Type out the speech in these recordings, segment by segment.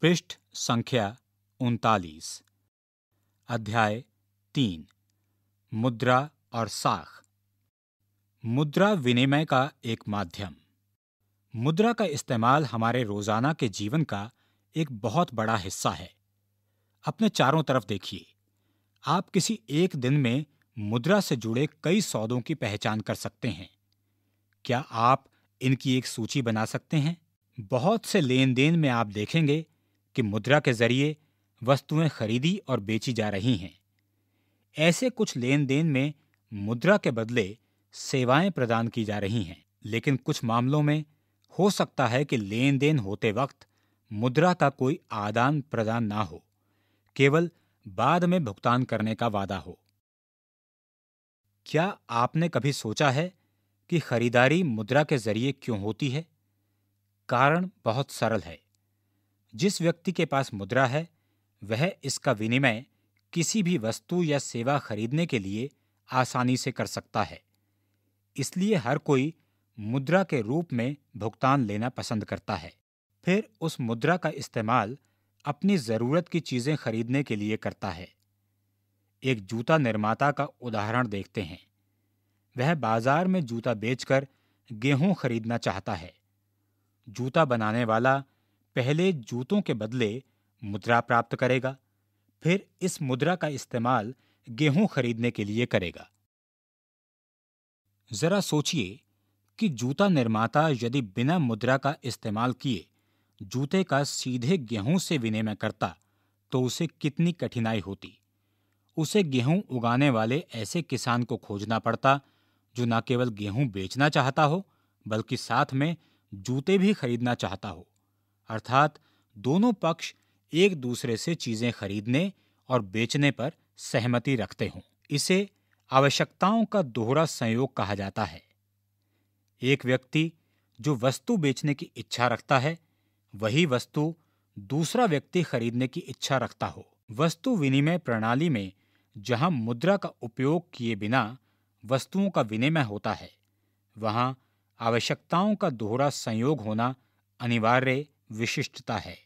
पृष्ठ संख्या उनतालीस अध्याय तीन मुद्रा और साख मुद्रा विनिमय का एक माध्यम मुद्रा का इस्तेमाल हमारे रोजाना के जीवन का एक बहुत बड़ा हिस्सा है अपने चारों तरफ देखिए आप किसी एक दिन में मुद्रा से जुड़े कई सौदों की पहचान कर सकते हैं क्या आप इनकी एक सूची बना सकते हैं बहुत से लेन देन में आप देखेंगे कि मुद्रा के जरिए वस्तुएं खरीदी और बेची जा रही हैं ऐसे कुछ लेन देन में मुद्रा के बदले सेवाएं प्रदान की जा रही हैं लेकिन कुछ मामलों में हो सकता है कि लेन देन होते वक्त मुद्रा का कोई आदान प्रदान ना हो केवल बाद में भुगतान करने का वादा हो क्या आपने कभी सोचा है कि खरीदारी मुद्रा के जरिए क्यों होती है कारण बहुत सरल है जिस व्यक्ति के पास मुद्रा है वह इसका विनिमय किसी भी वस्तु या सेवा खरीदने के लिए आसानी से कर सकता है इसलिए हर कोई मुद्रा के रूप में भुगतान लेना पसंद करता है फिर उस मुद्रा का इस्तेमाल अपनी ज़रूरत की चीज़ें खरीदने के लिए करता है एक जूता निर्माता का उदाहरण देखते हैं वह बाजार में जूता बेचकर गेहूं खरीदना चाहता है जूता बनाने वाला पहले जूतों के बदले मुद्रा प्राप्त करेगा फिर इस मुद्रा का इस्तेमाल गेहूं खरीदने के लिए करेगा जरा सोचिए कि जूता निर्माता यदि बिना मुद्रा का इस्तेमाल किए जूते का सीधे गेहूं से विनिमय करता तो उसे कितनी कठिनाई होती उसे गेहूं उगाने वाले ऐसे किसान को खोजना पड़ता जो न केवल गेहूं बेचना चाहता हो बल्कि साथ में जूते भी खरीदना चाहता हो अर्थात दोनों पक्ष एक दूसरे से चीजें खरीदने और बेचने पर सहमति रखते हों इसे आवश्यकताओं का दोहरा संयोग कहा जाता है एक व्यक्ति जो वस्तु बेचने की इच्छा रखता है वही वस्तु दूसरा व्यक्ति खरीदने की इच्छा रखता हो वस्तु विनिमय प्रणाली में जहां मुद्रा का उपयोग किए बिना वस्तुओं का विनिमय होता है वहां आवश्यकताओं का दोहरा संयोग होना अनिवार्य विशिष्टता है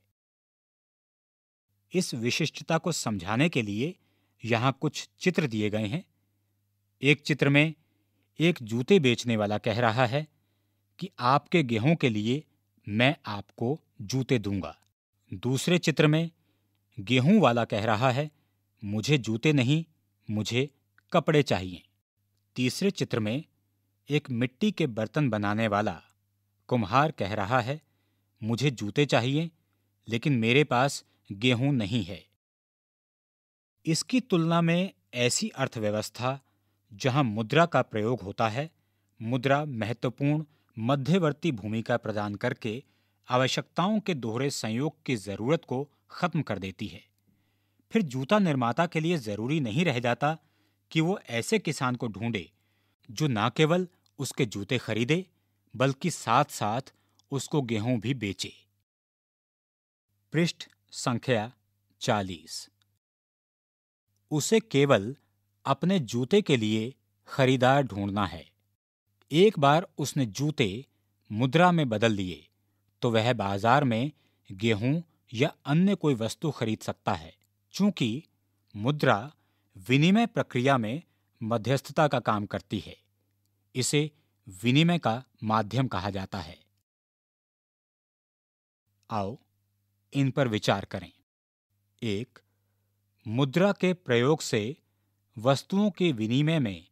इस विशिष्टता को समझाने के लिए यहां कुछ चित्र दिए गए हैं एक चित्र में एक जूते बेचने वाला कह रहा है कि आपके गेहूं के लिए मैं आपको जूते दूंगा दूसरे चित्र में गेहूं वाला कह रहा है मुझे जूते नहीं मुझे कपड़े चाहिए तीसरे चित्र में एक मिट्टी के बर्तन बनाने वाला कुम्हार कह रहा है मुझे जूते चाहिए लेकिन मेरे पास गेहूं नहीं है इसकी तुलना में ऐसी अर्थव्यवस्था जहां मुद्रा का प्रयोग होता है मुद्रा महत्वपूर्ण मध्यवर्ती भूमिका प्रदान करके आवश्यकताओं के दोहरे संयोग की जरूरत को खत्म कर देती है फिर जूता निर्माता के लिए जरूरी नहीं रह जाता कि वो ऐसे किसान को ढूंढे जो न केवल उसके जूते खरीदे बल्कि साथ साथ उसको गेहूं भी बेचे पृष्ठ संख्या चालीस उसे केवल अपने जूते के लिए खरीदार ढूंढना है एक बार उसने जूते मुद्रा में बदल लिए तो वह बाजार में गेहूं या अन्य कोई वस्तु खरीद सकता है चूंकि मुद्रा विनिमय प्रक्रिया में मध्यस्थता का काम करती है इसे विनिमय का माध्यम कहा जाता है आओ इन पर विचार करें एक मुद्रा के प्रयोग से वस्तुओं के विनिमय में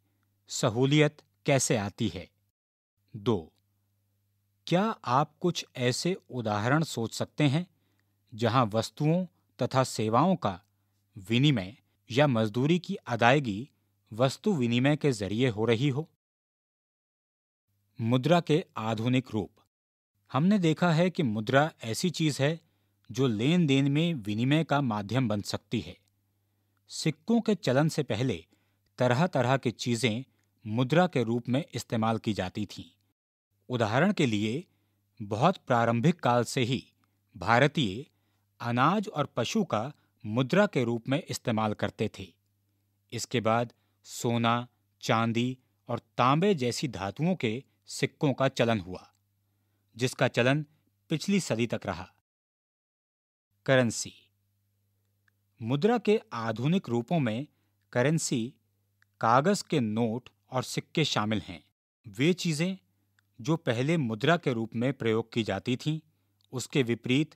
सहूलियत कैसे आती है दो क्या आप कुछ ऐसे उदाहरण सोच सकते हैं जहां वस्तुओं तथा सेवाओं का विनिमय या मजदूरी की अदायगी वस्तु विनिमय के जरिए हो रही हो मुद्रा के आधुनिक रूप हमने देखा है कि मुद्रा ऐसी चीज है जो लेन देन में विनिमय का माध्यम बन सकती है सिक्कों के चलन से पहले तरह तरह की चीजें मुद्रा के रूप में इस्तेमाल की जाती थीं उदाहरण के लिए बहुत प्रारंभिक काल से ही भारतीय अनाज और पशु का मुद्रा के रूप में इस्तेमाल करते थे इसके बाद सोना चांदी और तांबे जैसी धातुओं के सिक्कों का चलन हुआ जिसका चलन पिछली सदी तक रहा करेंसी मुद्रा के आधुनिक रूपों में करेंसी कागज के नोट और सिक्के शामिल हैं वे चीजें जो पहले मुद्रा के रूप में प्रयोग की जाती थीं उसके विपरीत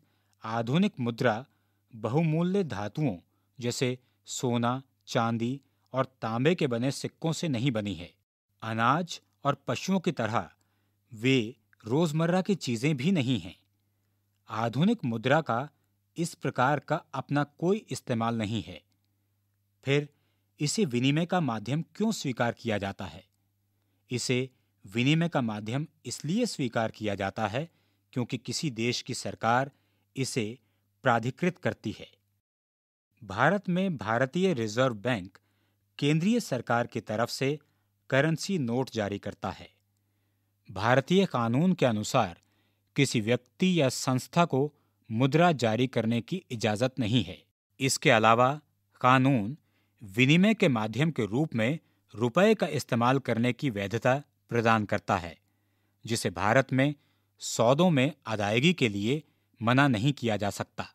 आधुनिक मुद्रा बहुमूल्य धातुओं जैसे सोना चांदी और तांबे के बने सिक्कों से नहीं बनी है अनाज और पशुओं की तरह वे रोजमर्रा की चीजें भी नहीं हैं आधुनिक मुद्रा का इस प्रकार का अपना कोई इस्तेमाल नहीं है फिर इसे विनिमय का माध्यम क्यों स्वीकार किया जाता है इसे विनिमय का माध्यम इसलिए स्वीकार किया जाता है क्योंकि किसी देश की सरकार इसे प्राधिकृत करती है भारत में भारतीय रिजर्व बैंक केंद्रीय सरकार की तरफ से करेंसी नोट जारी करता है भारतीय कानून के अनुसार किसी व्यक्ति या संस्था को मुद्रा जारी करने की इजाजत नहीं है इसके अलावा कानून विनिमय के माध्यम के रूप में रुपए का इस्तेमाल करने की वैधता प्रदान करता है जिसे भारत में सौदों में अदायगी के लिए मना नहीं किया जा सकता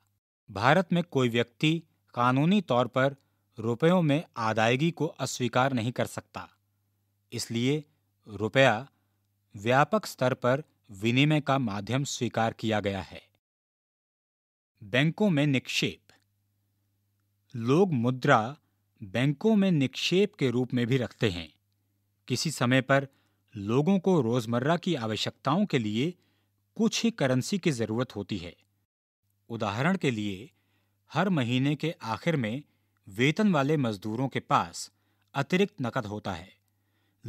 भारत में कोई व्यक्ति कानूनी तौर पर रुपयों में अदायगी को अस्वीकार नहीं कर सकता इसलिए रुपया व्यापक स्तर पर विनिमय का माध्यम स्वीकार किया गया है बैंकों में निक्षेप लोग मुद्रा बैंकों में निक्षेप के रूप में भी रखते हैं किसी समय पर लोगों को रोजमर्रा की आवश्यकताओं के लिए कुछ ही करेंसी की जरूरत होती है उदाहरण के लिए हर महीने के आखिर में वेतन वाले मजदूरों के पास अतिरिक्त नकद होता है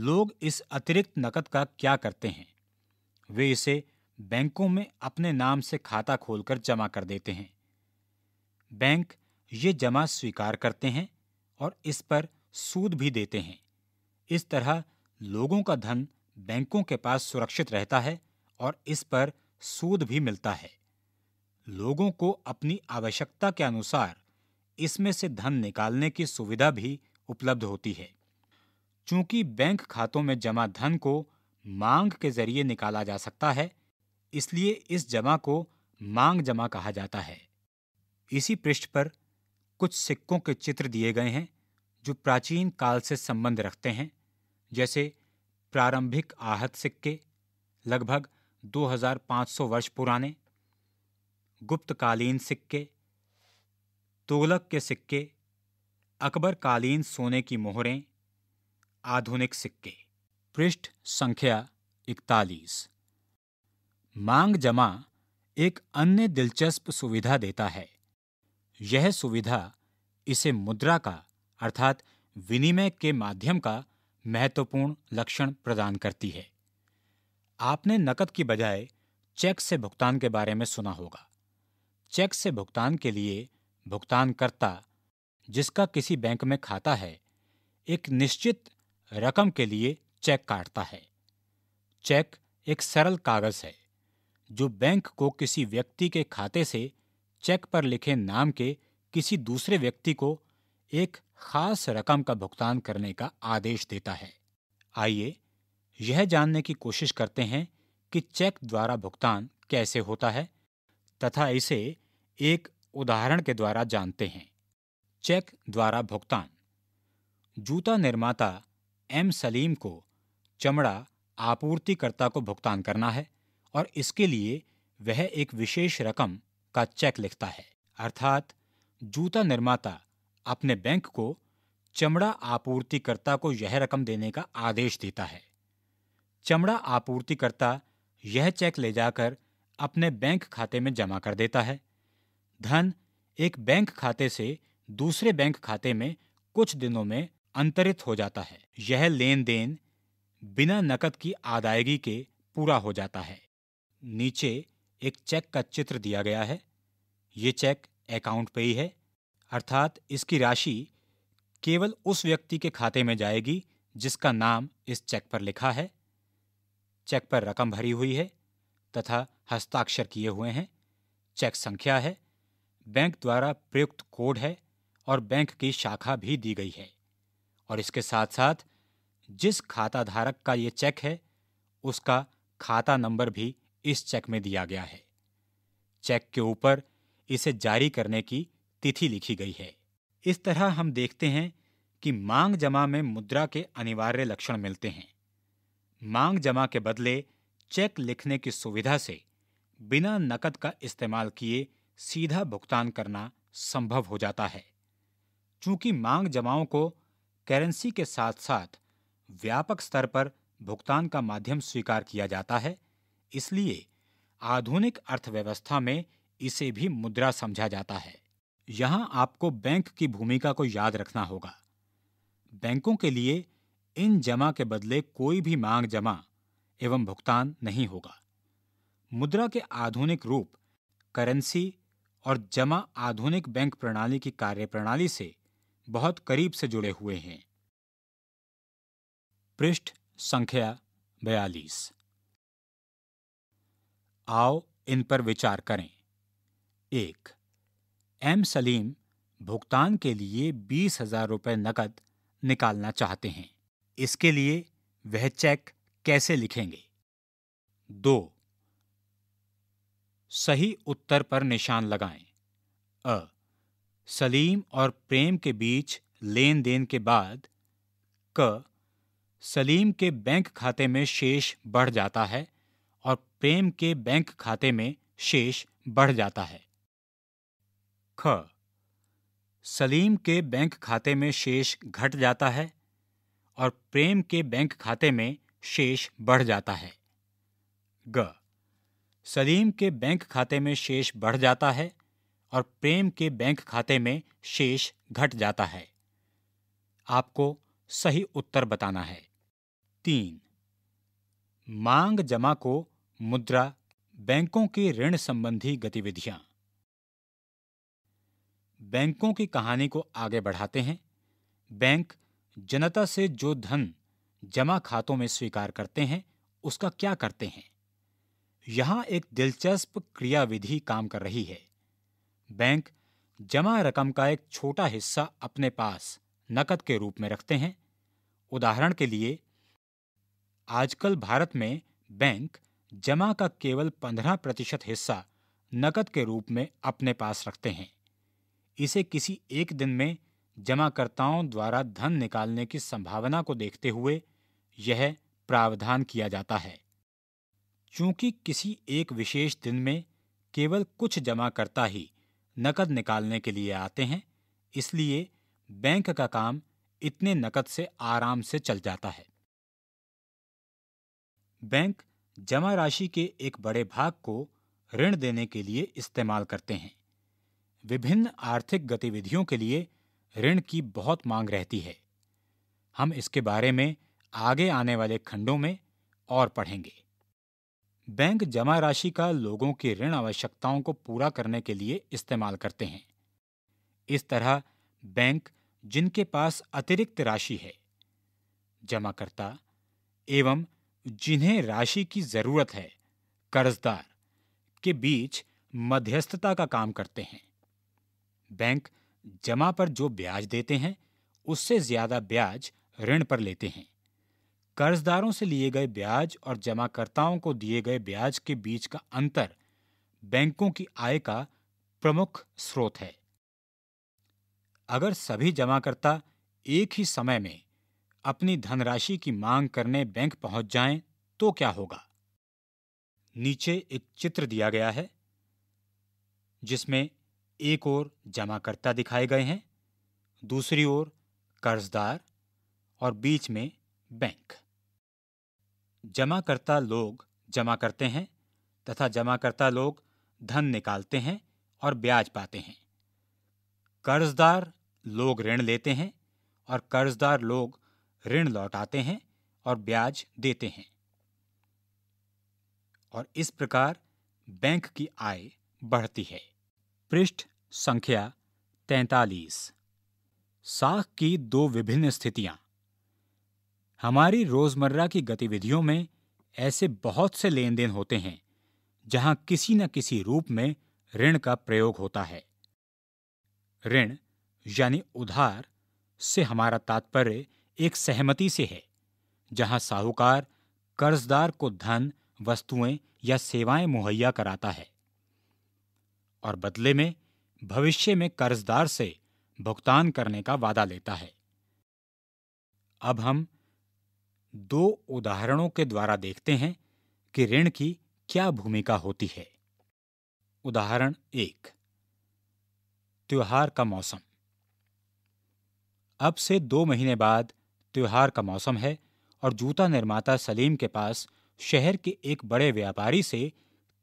लोग इस अतिरिक्त नकद का क्या करते हैं वे इसे बैंकों में अपने नाम से खाता खोलकर जमा कर देते हैं बैंक ये जमा स्वीकार करते हैं और इस पर सूद भी देते हैं इस तरह लोगों का धन बैंकों के पास सुरक्षित रहता है और इस पर सूद भी मिलता है लोगों को अपनी आवश्यकता के अनुसार इसमें से धन निकालने की सुविधा भी उपलब्ध होती है चूंकि बैंक खातों में जमा धन को मांग के जरिए निकाला जा सकता है इसलिए इस जमा को मांग जमा कहा जाता है इसी पृष्ठ पर कुछ सिक्कों के चित्र दिए गए हैं जो प्राचीन काल से संबंध रखते हैं जैसे प्रारंभिक आहत सिक्के लगभग 2500 वर्ष पुराने गुप्तकालीन सिक्के तोलक के सिक्के अकबरकालीन सोने की मोहरें आधुनिक सिक्के पृष्ठ संख्या इकतालीस मांग जमा एक अन्य दिलचस्प सुविधा देता है यह सुविधा इसे मुद्रा का अर्थात विनिमय के माध्यम का महत्वपूर्ण लक्षण प्रदान करती है आपने नकद की बजाय चेक से भुगतान के बारे में सुना होगा चेक से भुगतान के लिए भुगतानकर्ता जिसका किसी बैंक में खाता है एक निश्चित रकम के लिए चेक काटता है चेक एक सरल कागज है जो बैंक को किसी व्यक्ति के खाते से चेक पर लिखे नाम के किसी दूसरे व्यक्ति को एक खास रकम का भुगतान करने का आदेश देता है आइए यह जानने की कोशिश करते हैं कि चेक द्वारा भुगतान कैसे होता है तथा इसे एक उदाहरण के द्वारा जानते हैं चेक द्वारा भुगतान जूता निर्माता एम सलीम को चमड़ा आपूर्तिकर्ता को भुगतान करना है और इसके लिए वह एक विशेष रकम का चेक लिखता है अर्थात जूता निर्माता अपने बैंक को चमड़ा आपूर्तिकर्ता को यह रकम देने का आदेश देता है चमड़ा आपूर्तिकर्ता यह चेक ले जाकर अपने बैंक खाते में जमा कर देता है धन एक बैंक खाते से दूसरे बैंक खाते में कुछ दिनों में अंतरित हो जाता है यह लेन देन बिना नकद की अदायगी के पूरा हो जाता है नीचे एक चेक का चित्र दिया गया है ये चेक अकाउंट पे ही है अर्थात इसकी राशि केवल उस व्यक्ति के खाते में जाएगी जिसका नाम इस चेक पर लिखा है चेक पर रकम भरी हुई है तथा हस्ताक्षर किए हुए हैं चेक संख्या है बैंक द्वारा प्रयुक्त कोड है और बैंक की शाखा भी दी गई है और इसके साथ साथ जिस खाता धारक का ये चेक है उसका खाता नंबर भी इस चेक में दिया गया है चेक के ऊपर इसे जारी करने की तिथि लिखी गई है इस तरह हम देखते हैं कि मांग जमा में मुद्रा के अनिवार्य लक्षण मिलते हैं मांग जमा के बदले चेक लिखने की सुविधा से बिना नकद का इस्तेमाल किए सीधा भुगतान करना संभव हो जाता है चूंकि मांग जमाओं को करेंसी के साथ साथ व्यापक स्तर पर भुगतान का माध्यम स्वीकार किया जाता है इसलिए आधुनिक अर्थव्यवस्था में इसे भी मुद्रा समझा जाता है यहां आपको बैंक की भूमिका को याद रखना होगा बैंकों के लिए इन जमा के बदले कोई भी मांग जमा एवं भुगतान नहीं होगा मुद्रा के आधुनिक रूप करेंसी और जमा आधुनिक बैंक प्रणाली की कार्यप्रणाली से बहुत करीब से जुड़े हुए हैं पृष्ठ संख्या बयालीस आओ इन पर विचार करें एक एम सलीम भुगतान के लिए बीस हजार रुपये नकद निकालना चाहते हैं इसके लिए वह चेक कैसे लिखेंगे दो सही उत्तर पर निशान लगाएं अ सलीम और प्रेम के बीच लेन देन के बाद क सलीम के बैंक खाते में शेष बढ़ जाता है और प्रेम के बैंक खाते में शेष बढ़ जाता है ख सलीम के बैंक खाते में शेष घट जाता है और प्रेम के बैंक खाते में शेष बढ़ जाता है ग सलीम के बैंक खाते में शेष बढ़ जाता है और प्रेम के बैंक खाते में शेष घट जाता है आपको सही उत्तर बताना है तीन मांग जमा को मुद्रा बैंकों के ऋण संबंधी गतिविधियां बैंकों की कहानी को आगे बढ़ाते हैं बैंक जनता से जो धन जमा खातों में स्वीकार करते हैं उसका क्या करते हैं यहां एक दिलचस्प क्रियाविधि काम कर रही है बैंक जमा रकम का एक छोटा हिस्सा अपने पास नकद के रूप में रखते हैं उदाहरण के लिए आजकल भारत में बैंक जमा का केवल पंद्रह प्रतिशत हिस्सा नकद के रूप में अपने पास रखते हैं इसे किसी एक दिन में जमाकर्ताओं द्वारा धन निकालने की संभावना को देखते हुए यह प्रावधान किया जाता है चूंकि किसी एक विशेष दिन में केवल कुछ जमाकर्ता ही नकद निकालने के लिए आते हैं इसलिए बैंक का काम इतने नकद से आराम से चल जाता है बैंक जमा राशि के एक बड़े भाग को ऋण देने के लिए इस्तेमाल करते हैं विभिन्न आर्थिक गतिविधियों के लिए ऋण की बहुत मांग रहती है हम इसके बारे में आगे आने वाले खंडों में और पढ़ेंगे बैंक जमा राशि का लोगों की ऋण आवश्यकताओं को पूरा करने के लिए इस्तेमाल करते हैं इस तरह बैंक जिनके पास अतिरिक्त राशि है जमाकर्ता एवं जिन्हें राशि की जरूरत है कर्जदार के बीच मध्यस्थता का काम करते हैं बैंक जमा पर जो ब्याज देते हैं उससे ज्यादा ब्याज ऋण पर लेते हैं कर्जदारों से लिए गए ब्याज और जमाकर्ताओं को दिए गए ब्याज के बीच का अंतर बैंकों की आय का प्रमुख स्रोत है अगर सभी जमाकर्ता एक ही समय में अपनी धनराशि की मांग करने बैंक पहुंच जाएं तो क्या होगा नीचे एक चित्र दिया गया है जिसमें एक ओर जमाकर्ता दिखाए गए हैं दूसरी ओर कर्जदार और बीच में बैंक जमाकर्ता लोग जमा करते हैं तथा जमाकर्ता लोग धन निकालते हैं और ब्याज पाते हैं कर्जदार लोग ऋण लेते हैं और कर्जदार लोग ऋण लौटाते हैं और ब्याज देते हैं और इस प्रकार बैंक की आय बढ़ती है पृष्ठ संख्या तैतालीस साख की दो विभिन्न स्थितियां हमारी रोज़मर्रा की गतिविधियों में ऐसे बहुत से लेन देन होते हैं जहां किसी न किसी रूप में ऋण का प्रयोग होता है ऋण यानी उधार से हमारा तात्पर्य एक सहमति से है जहां साहूकार कर्जदार को धन वस्तुएं या सेवाएं मुहैया कराता है और बदले में भविष्य में कर्जदार से भुगतान करने का वादा लेता है अब हम दो उदाहरणों के द्वारा देखते हैं कि ऋण की क्या भूमिका होती है उदाहरण एक त्योहार का मौसम अब से दो महीने बाद त्योहार का मौसम है और जूता निर्माता सलीम के पास शहर के एक बड़े व्यापारी से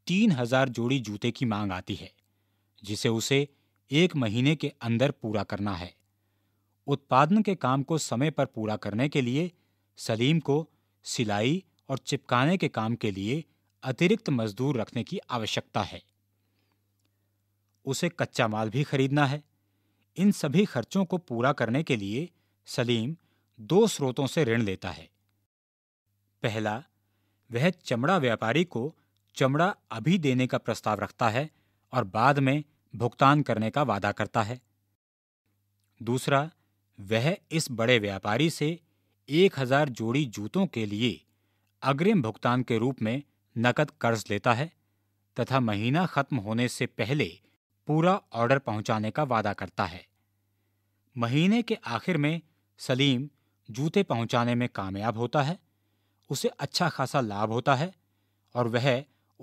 तीन हजार जोड़ी जूते की मांग आती है जिसे उसे एक महीने के अंदर पूरा करना है उत्पादन के काम को समय पर पूरा करने के लिए सलीम को सिलाई और चिपकाने के काम के लिए अतिरिक्त मजदूर रखने की आवश्यकता है उसे कच्चा माल भी खरीदना है इन सभी खर्चों को पूरा करने के लिए सलीम दो स्रोतों से ऋण लेता है पहला वह चमड़ा व्यापारी को चमड़ा अभी देने का प्रस्ताव रखता है और बाद में भुगतान करने का वादा करता है दूसरा वह इस बड़े व्यापारी से एक हजार जोड़ी जूतों के लिए अग्रिम भुगतान के रूप में नकद कर्ज लेता है तथा महीना खत्म होने से पहले पूरा ऑर्डर पहुंचाने का वादा करता है महीने के आखिर में सलीम जूते पहुंचाने में कामयाब होता है उसे अच्छा खासा लाभ होता है और वह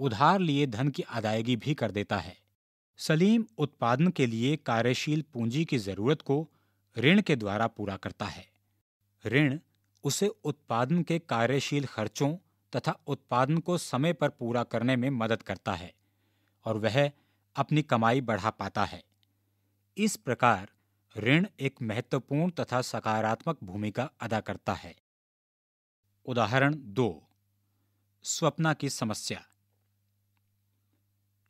उधार लिए धन की अदायगी भी कर देता है सलीम उत्पादन के लिए कार्यशील पूंजी की जरूरत को ऋण के द्वारा पूरा करता है ऋण उसे उत्पादन के कार्यशील खर्चों तथा उत्पादन को समय पर पूरा करने में मदद करता है और वह अपनी कमाई बढ़ा पाता है इस प्रकार ऋण एक महत्वपूर्ण तथा सकारात्मक भूमिका अदा करता है उदाहरण दो स्वप्ना की समस्या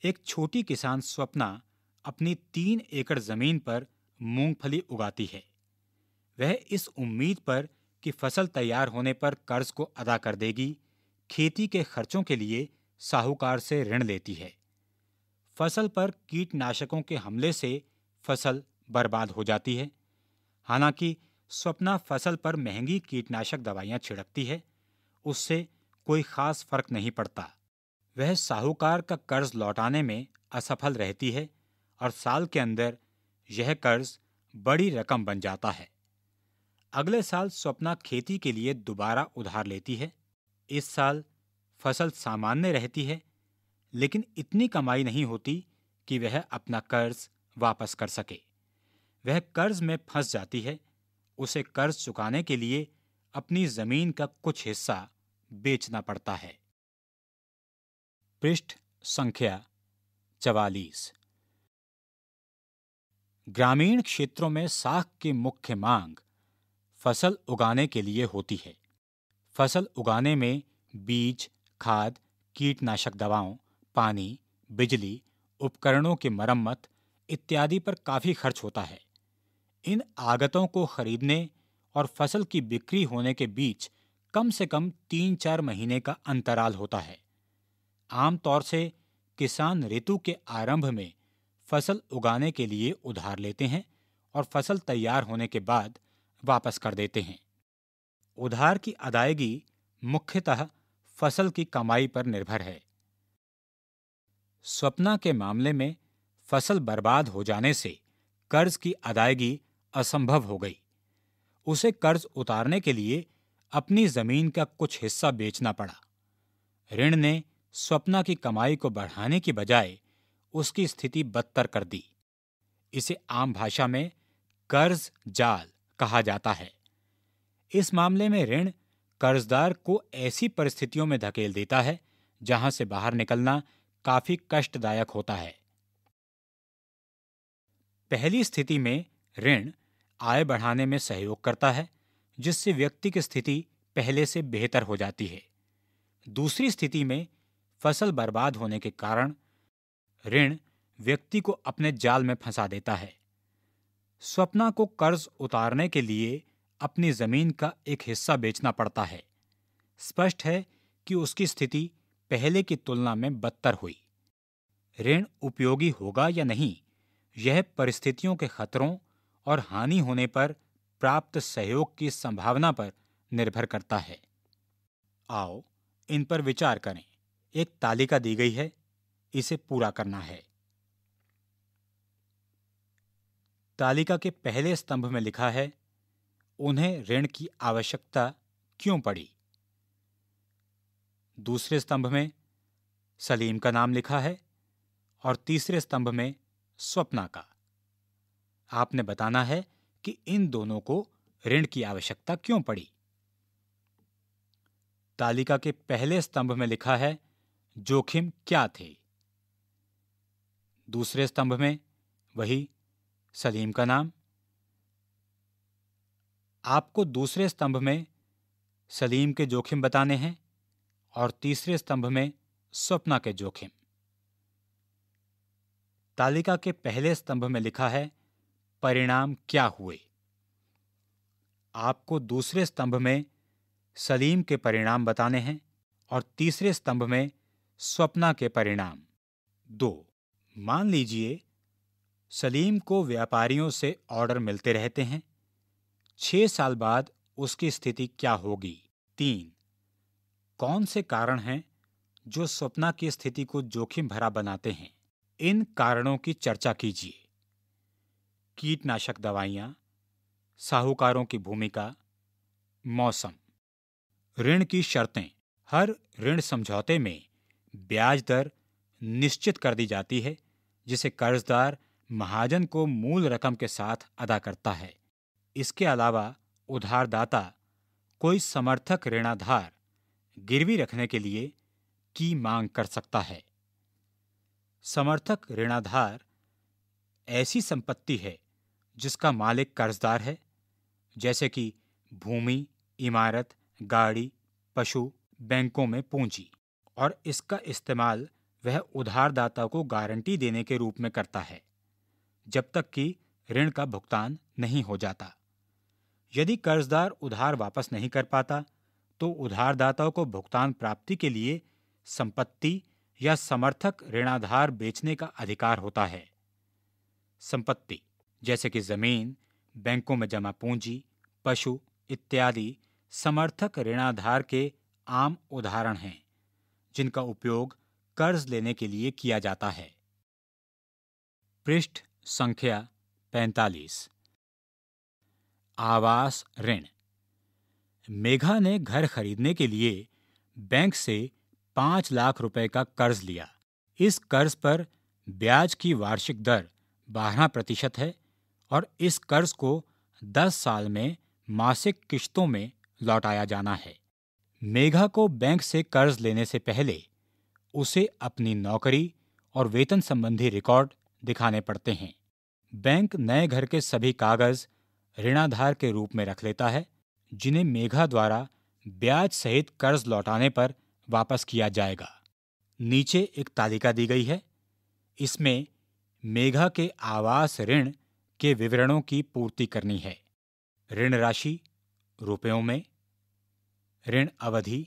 एक छोटी किसान स्वप्ना अपनी तीन एकड़ जमीन पर मूंगफली उगाती है वह इस उम्मीद पर कि फसल तैयार होने पर कर्ज को अदा कर देगी खेती के खर्चों के लिए साहूकार से ऋण लेती है फसल पर कीटनाशकों के हमले से फसल बर्बाद हो जाती है हालांकि स्वप्ना फसल पर महंगी कीटनाशक दवाइयां छिड़कती है उससे कोई खास फर्क नहीं पड़ता वह साहूकार का कर्ज लौटाने में असफल रहती है और साल के अंदर यह कर्ज बड़ी रकम बन जाता है अगले साल स्वप्ना खेती के लिए दोबारा उधार लेती है इस साल फसल सामान्य रहती है लेकिन इतनी कमाई नहीं होती कि वह अपना कर्ज वापस कर सके वह कर्ज में फंस जाती है उसे कर्ज चुकाने के लिए अपनी जमीन का कुछ हिस्सा बेचना पड़ता है पृष्ठ संख्या चवालीस ग्रामीण क्षेत्रों में साख की मुख्य मांग फसल उगाने के लिए होती है फसल उगाने में बीज खाद कीटनाशक दवाओं पानी बिजली उपकरणों की मरम्मत इत्यादि पर काफ़ी खर्च होता है इन आगतों को खरीदने और फसल की बिक्री होने के बीच कम से कम तीन चार महीने का अंतराल होता है आमतौर से किसान ऋतु के आरंभ में फसल उगाने के लिए उधार लेते हैं और फसल तैयार होने के बाद वापस कर देते हैं उधार की अदायगी मुख्यतः फसल की कमाई पर निर्भर है स्वप्ना के मामले में फसल बर्बाद हो जाने से कर्ज की अदायगी असंभव हो गई उसे कर्ज उतारने के लिए अपनी जमीन का कुछ हिस्सा बेचना पड़ा ऋण ने स्वप्ना की कमाई को बढ़ाने की बजाय उसकी स्थिति बदतर कर दी इसे आम भाषा में कर्ज जाल कहा जाता है इस मामले में ऋण कर्जदार को ऐसी परिस्थितियों में धकेल देता है जहां से बाहर निकलना काफी कष्टदायक होता है पहली स्थिति में ऋण आय बढ़ाने में सहयोग करता है जिससे व्यक्ति की स्थिति पहले से बेहतर हो जाती है दूसरी स्थिति में फसल बर्बाद होने के कारण ऋण व्यक्ति को अपने जाल में फंसा देता है स्वप्ना को कर्ज उतारने के लिए अपनी जमीन का एक हिस्सा बेचना पड़ता है स्पष्ट है कि उसकी स्थिति पहले की तुलना में बदतर हुई ऋण उपयोगी होगा या नहीं यह परिस्थितियों के खतरों और हानि होने पर प्राप्त सहयोग की संभावना पर निर्भर करता है आओ इन पर विचार करें एक तालिका दी गई है इसे पूरा करना है तालिका के पहले स्तंभ में लिखा है उन्हें ऋण की आवश्यकता क्यों पड़ी दूसरे स्तंभ में सलीम का नाम लिखा है और तीसरे स्तंभ में स्वप्ना का आपने बताना है कि इन दोनों को ऋण की आवश्यकता क्यों पड़ी तालिका के पहले स्तंभ में लिखा है जोखिम क्या थे दूसरे स्तंभ में वही सलीम का नाम आपको दूसरे स्तंभ में सलीम के जोखिम बताने हैं और तीसरे स्तंभ में स्वप्ना के जोखिम तालिका के पहले स्तंभ में लिखा है परिणाम क्या हुए आपको दूसरे स्तंभ में सलीम के परिणाम बताने हैं और तीसरे स्तंभ में स्वप्ना के परिणाम दो मान लीजिए सलीम को व्यापारियों से ऑर्डर मिलते रहते हैं छह साल बाद उसकी स्थिति क्या होगी तीन कौन से कारण हैं जो स्वप्ना की स्थिति को जोखिम भरा बनाते हैं इन कारणों की चर्चा कीजिए कीटनाशक दवाइयां साहूकारों की भूमिका मौसम ऋण की शर्तें हर ऋण समझौते में ब्याज दर निश्चित कर दी जाती है जिसे कर्जदार महाजन को मूल रकम के साथ अदा करता है इसके अलावा उधारदाता कोई समर्थक ऋणाधार गिरवी रखने के लिए की मांग कर सकता है समर्थक ऋणाधार ऐसी संपत्ति है जिसका मालिक कर्जदार है जैसे कि भूमि इमारत गाड़ी पशु बैंकों में पूंजी और इसका इस्तेमाल वह उधारदाता को गारंटी देने के रूप में करता है जब तक कि ऋण का भुगतान नहीं हो जाता यदि कर्जदार उधार वापस नहीं कर पाता तो उधारदाताओं को भुगतान प्राप्ति के लिए संपत्ति या समर्थक ऋणाधार बेचने का अधिकार होता है संपत्ति जैसे कि जमीन बैंकों में जमा पूंजी पशु इत्यादि समर्थक ऋणाधार के आम उदाहरण हैं जिनका उपयोग कर्ज लेने के लिए किया जाता है पृष्ठ संख्या पैंतालीस आवास ऋण मेघा ने घर खरीदने के लिए बैंक से पांच लाख रुपए का कर्ज लिया इस कर्ज पर ब्याज की वार्षिक दर बारह प्रतिशत है और इस कर्ज को दस साल में मासिक किश्तों में लौटाया जाना है मेघा को बैंक से कर्ज लेने से पहले उसे अपनी नौकरी और वेतन संबंधी रिकॉर्ड दिखाने पड़ते हैं बैंक नए घर के सभी कागज ऋणाधार के रूप में रख लेता है जिन्हें मेघा द्वारा ब्याज सहित कर्ज लौटाने पर वापस किया जाएगा नीचे एक तालिका दी गई है इसमें मेघा के आवास ऋण के विवरणों की पूर्ति करनी है ऋण राशि रुपयों में ऋण अवधि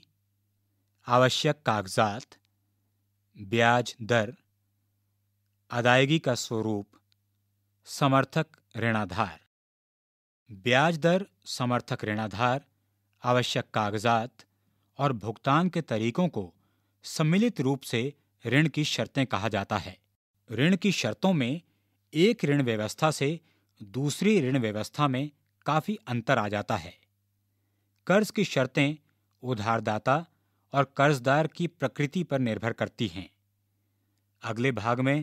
आवश्यक कागजात ब्याज दर अदायगी का स्वरूप समर्थक ऋणाधार ब्याज दर समर्थक ऋणाधार आवश्यक कागजात और भुगतान के तरीकों को सम्मिलित रूप से ऋण की शर्तें कहा जाता है ऋण की शर्तों में एक ऋण व्यवस्था से दूसरी ऋण व्यवस्था में काफी अंतर आ जाता है कर्ज की शर्तें उधारदाता और कर्जदार की प्रकृति पर निर्भर करती हैं अगले भाग में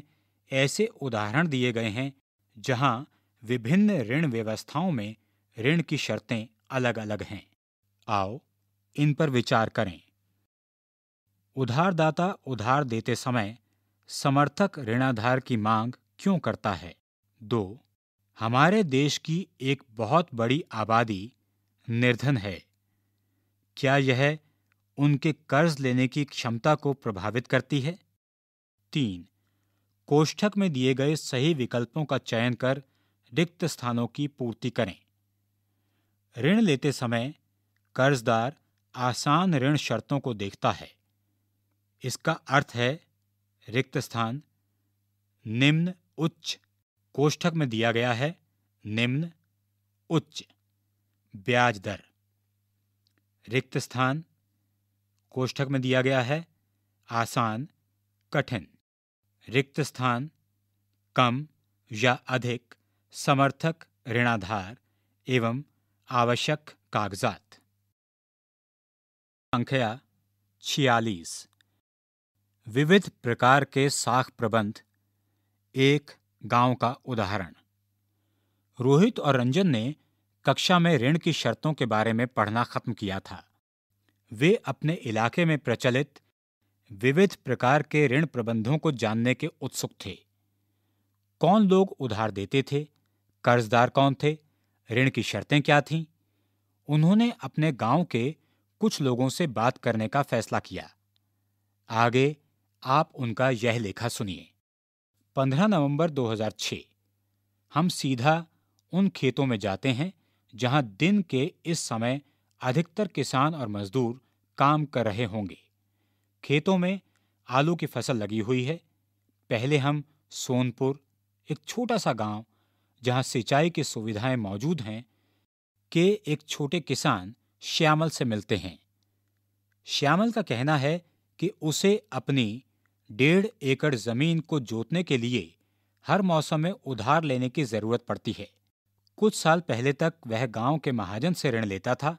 ऐसे उदाहरण दिए गए हैं जहां विभिन्न ऋण व्यवस्थाओं में ऋण की शर्तें अलग अलग हैं आओ इन पर विचार करें उधारदाता उधार देते समय समर्थक ऋणाधार की मांग क्यों करता है दो हमारे देश की एक बहुत बड़ी आबादी निर्धन है क्या यह उनके कर्ज लेने की क्षमता को प्रभावित करती है तीन कोष्ठक में दिए गए सही विकल्पों का चयन कर रिक्त स्थानों की पूर्ति करें ऋण लेते समय कर्जदार आसान ऋण शर्तों को देखता है इसका अर्थ है रिक्त स्थान निम्न उच्च कोष्ठक में दिया गया है निम्न उच्च ब्याज दर रिक्त स्थान कोष्ठक में दिया गया है आसान कठिन रिक्त स्थान कम या अधिक समर्थक ऋणाधार एवं आवश्यक कागजात संख्या छियालीस विविध प्रकार के साख प्रबंध एक गांव का उदाहरण रोहित और रंजन ने कक्षा में ऋण की शर्तों के बारे में पढ़ना खत्म किया था वे अपने इलाके में प्रचलित विविध प्रकार के ऋण प्रबंधों को जानने के उत्सुक थे कौन लोग उधार देते थे कर्जदार कौन थे ऋण की शर्तें क्या थीं उन्होंने अपने गांव के कुछ लोगों से बात करने का फैसला किया आगे आप उनका यह लेखा सुनिए 15 नवंबर 2006 हम सीधा उन खेतों में जाते हैं जहां दिन के इस समय अधिकतर किसान और मजदूर काम कर रहे होंगे खेतों में आलू की फसल लगी हुई है पहले हम सोनपुर एक छोटा सा गांव जहां सिंचाई की सुविधाएं मौजूद हैं के एक छोटे किसान श्यामल से मिलते हैं श्यामल का कहना है कि उसे अपनी डेढ़ एकड़ जमीन को जोतने के लिए हर मौसम में उधार लेने की जरूरत पड़ती है कुछ साल पहले तक वह गांव के महाजन से ऋण लेता था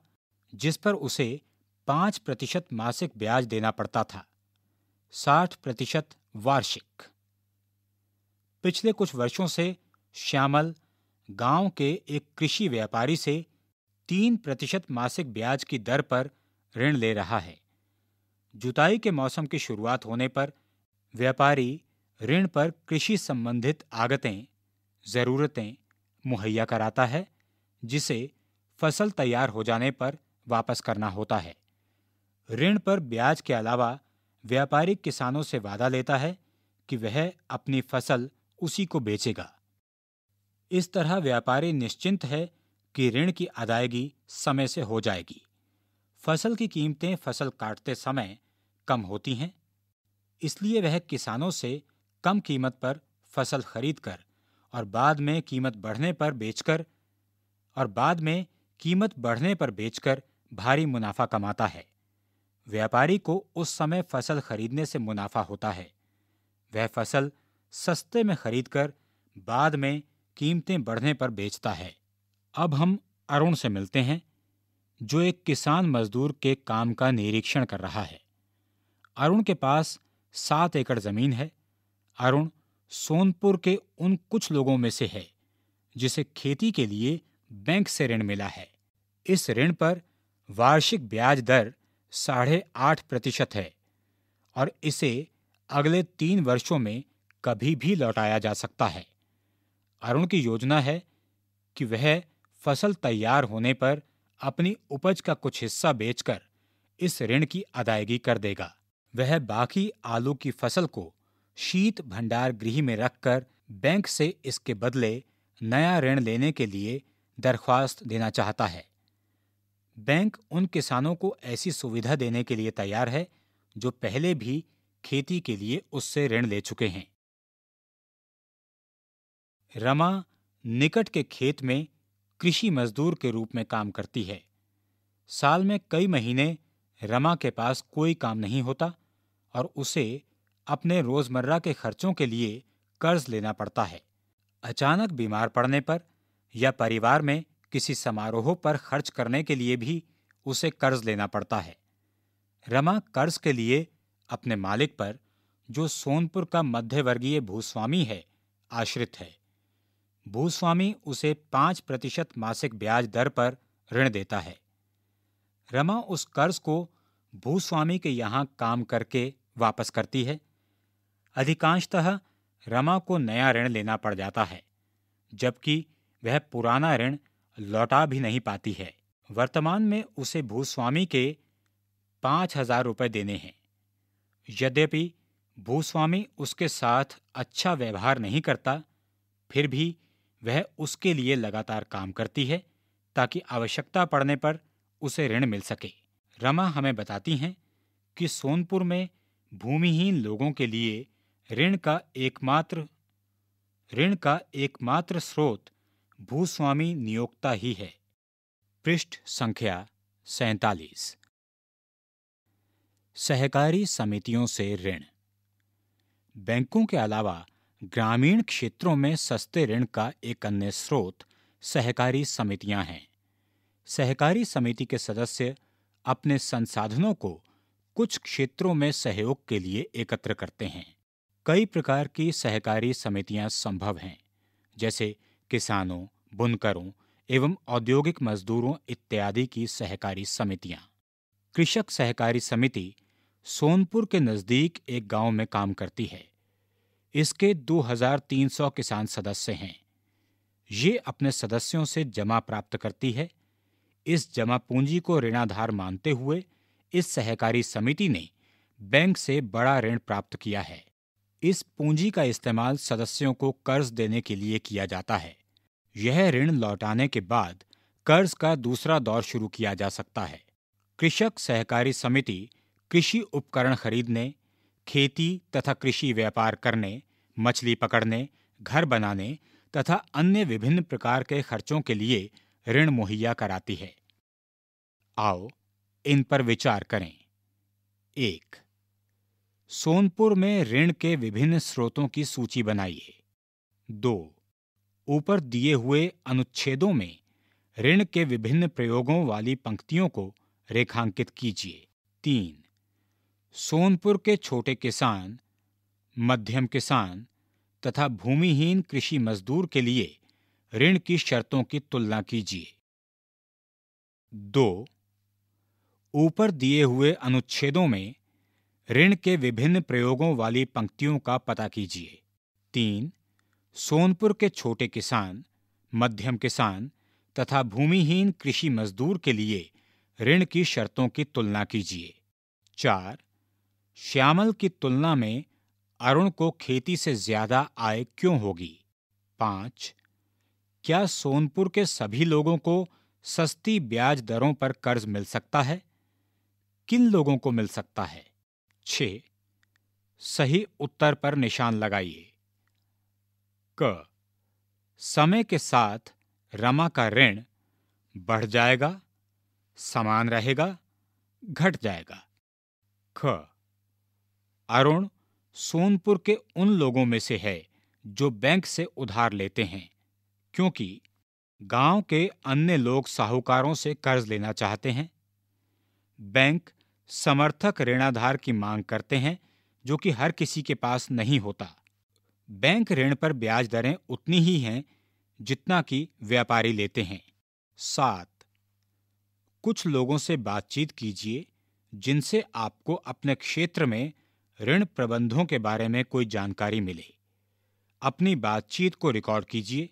जिस पर उसे पांच प्रतिशत मासिक ब्याज देना पड़ता था साठ प्रतिशत वार्षिक पिछले कुछ वर्षों से श्यामल गांव के एक कृषि व्यापारी से तीन प्रतिशत मासिक ब्याज की दर पर ऋण ले रहा है जुताई के मौसम की शुरुआत होने पर व्यापारी ऋण पर कृषि संबंधित आगतें ज़रूरतें मुहैया कराता है जिसे फसल तैयार हो जाने पर वापस करना होता है ऋण पर ब्याज के अलावा व्यापारी किसानों से वादा लेता है कि वह अपनी फसल उसी को बेचेगा इस तरह व्यापारी निश्चिंत है कि ऋण की अदायगी समय से हो जाएगी फसल की कीमतें फसल काटते समय कम होती हैं इसलिए वह किसानों से कम कीमत पर फसल खरीदकर और बाद में कीमत बढ़ने पर बेचकर और बाद में कीमत बढ़ने पर बेचकर भारी मुनाफा कमाता है व्यापारी को उस समय फसल खरीदने से मुनाफा होता है वह फसल सस्ते में खरीदकर बाद में कीमतें बढ़ने पर बेचता है अब हम अरुण से मिलते हैं जो एक किसान मजदूर के काम का निरीक्षण कर रहा है अरुण के पास सात एकड़ जमीन है अरुण सोनपुर के उन कुछ लोगों में से है जिसे खेती के लिए बैंक से ऋण मिला है इस ऋण पर वार्षिक ब्याज दर साढ़े आठ प्रतिशत है और इसे अगले तीन वर्षों में कभी भी लौटाया जा सकता है अरुण की योजना है कि वह फसल तैयार होने पर अपनी उपज का कुछ हिस्सा बेचकर इस ऋण की अदायगी कर देगा वह बाकी आलू की फसल को शीत भंडार गृह में रखकर बैंक से इसके बदले नया ऋण लेने के लिए दरख्वास्त देना चाहता है बैंक उन किसानों को ऐसी सुविधा देने के लिए तैयार है जो पहले भी खेती के लिए उससे ऋण ले चुके हैं रमा निकट के खेत में कृषि मजदूर के रूप में काम करती है साल में कई महीने रमा के पास कोई काम नहीं होता और उसे अपने रोजमर्रा के खर्चों के लिए कर्ज लेना पड़ता है अचानक बीमार पड़ने पर या परिवार में किसी समारोह पर खर्च करने के लिए भी उसे कर्ज लेना पड़ता है रमा कर्ज के लिए अपने मालिक पर जो सोनपुर का मध्यवर्गीय भूस्वामी है आश्रित है भूस्वामी उसे पांच प्रतिशत मासिक ब्याज दर पर ऋण देता है रमा उस कर्ज को भूस्वामी के यहां काम करके वापस करती है अधिकांशतः रमा को नया ऋण लेना पड़ जाता है जबकि वह पुराना ऋण लौटा भी नहीं पाती है वर्तमान में उसे भूस्वामी के पाँच हजार रुपये देने हैं यद्यपि भूस्वामी उसके साथ अच्छा व्यवहार नहीं करता फिर भी वह उसके लिए लगातार काम करती है ताकि आवश्यकता पड़ने पर उसे ऋण मिल सके रमा हमें बताती हैं कि सोनपुर में भूमिहीन लोगों के लिए ऋण का एकमात्र ऋण का एकमात्र स्रोत भूस्वामी नियोक्ता ही है पृष्ठ संख्या सैतालीस सहकारी समितियों से ऋण बैंकों के अलावा ग्रामीण क्षेत्रों में सस्ते ऋण का एक अन्य स्रोत सहकारी समितियां हैं सहकारी समिति के सदस्य अपने संसाधनों को कुछ क्षेत्रों में सहयोग के लिए एकत्र करते हैं कई प्रकार की सहकारी समितियां संभव हैं जैसे किसानों बुनकरों एवं औद्योगिक मजदूरों इत्यादि की सहकारी समितियां कृषक सहकारी समिति सोनपुर के नजदीक एक गांव में काम करती है इसके 2300 किसान सदस्य हैं ये अपने सदस्यों से जमा प्राप्त करती है इस जमा पूंजी को ऋणाधार मानते हुए इस सहकारी समिति ने बैंक से बड़ा ऋण प्राप्त किया है इस पूंजी का इस्तेमाल सदस्यों को कर्ज देने के लिए किया जाता है यह ऋण लौटाने के बाद कर्ज का दूसरा दौर शुरू किया जा सकता है कृषक सहकारी समिति कृषि उपकरण खरीदने खेती तथा कृषि व्यापार करने मछली पकड़ने घर बनाने तथा अन्य विभिन्न प्रकार के खर्चों के लिए ऋण मुहैया कराती है आओ इन पर विचार करें एक सोनपुर में ऋण के विभिन्न स्रोतों की सूची बनाइए दो ऊपर दिए हुए अनुच्छेदों में ऋण के विभिन्न प्रयोगों वाली पंक्तियों को रेखांकित कीजिए तीन सोनपुर के छोटे किसान मध्यम किसान तथा भूमिहीन कृषि मजदूर के लिए ऋण की शर्तों की तुलना कीजिए दो ऊपर दिए हुए अनुच्छेदों में ऋण के विभिन्न प्रयोगों वाली पंक्तियों का पता कीजिए तीन सोनपुर के छोटे किसान मध्यम किसान तथा भूमिहीन कृषि मजदूर के लिए ऋण की शर्तों की तुलना कीजिए चार श्यामल की तुलना में अरुण को खेती से ज्यादा आय क्यों होगी पांच क्या सोनपुर के सभी लोगों को सस्ती ब्याज दरों पर कर्ज मिल सकता है किन लोगों को मिल सकता है छह सही उत्तर पर निशान लगाइए क समय के साथ रमा का ऋण बढ़ जाएगा समान रहेगा घट जाएगा ख अरुण सोनपुर के उन लोगों में से है जो बैंक से उधार लेते हैं क्योंकि गांव के अन्य लोग साहूकारों से कर्ज लेना चाहते हैं बैंक समर्थक ऋणाधार की मांग करते हैं जो कि हर किसी के पास नहीं होता बैंक ऋण पर ब्याज दरें उतनी ही हैं जितना कि व्यापारी लेते हैं सात कुछ लोगों से बातचीत कीजिए जिनसे आपको अपने क्षेत्र में ऋण प्रबंधों के बारे में कोई जानकारी मिले अपनी बातचीत को रिकॉर्ड कीजिए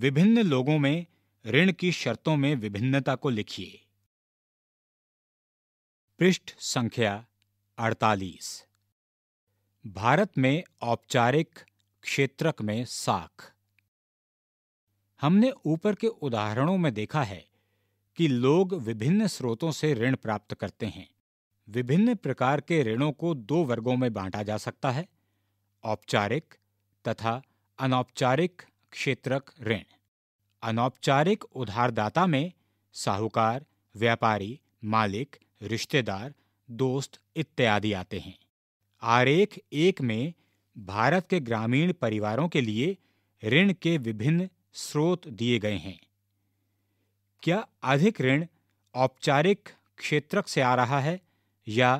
विभिन्न लोगों में ऋण की शर्तों में विभिन्नता को लिखिए पृष्ठ संख्या 48 भारत में औपचारिक क्षेत्रक में साख हमने ऊपर के उदाहरणों में देखा है कि लोग विभिन्न स्रोतों से ऋण प्राप्त करते हैं विभिन्न प्रकार के ऋणों को दो वर्गों में बांटा जा सकता है औपचारिक तथा अनौपचारिक क्षेत्रक ऋण अनौपचारिक उधारदाता में साहूकार व्यापारी मालिक रिश्तेदार दोस्त इत्यादि आते हैं आरेख एक में भारत के ग्रामीण परिवारों के लिए ऋण के विभिन्न स्रोत दिए गए हैं क्या अधिक ऋण औपचारिक क्षेत्रक से आ रहा है या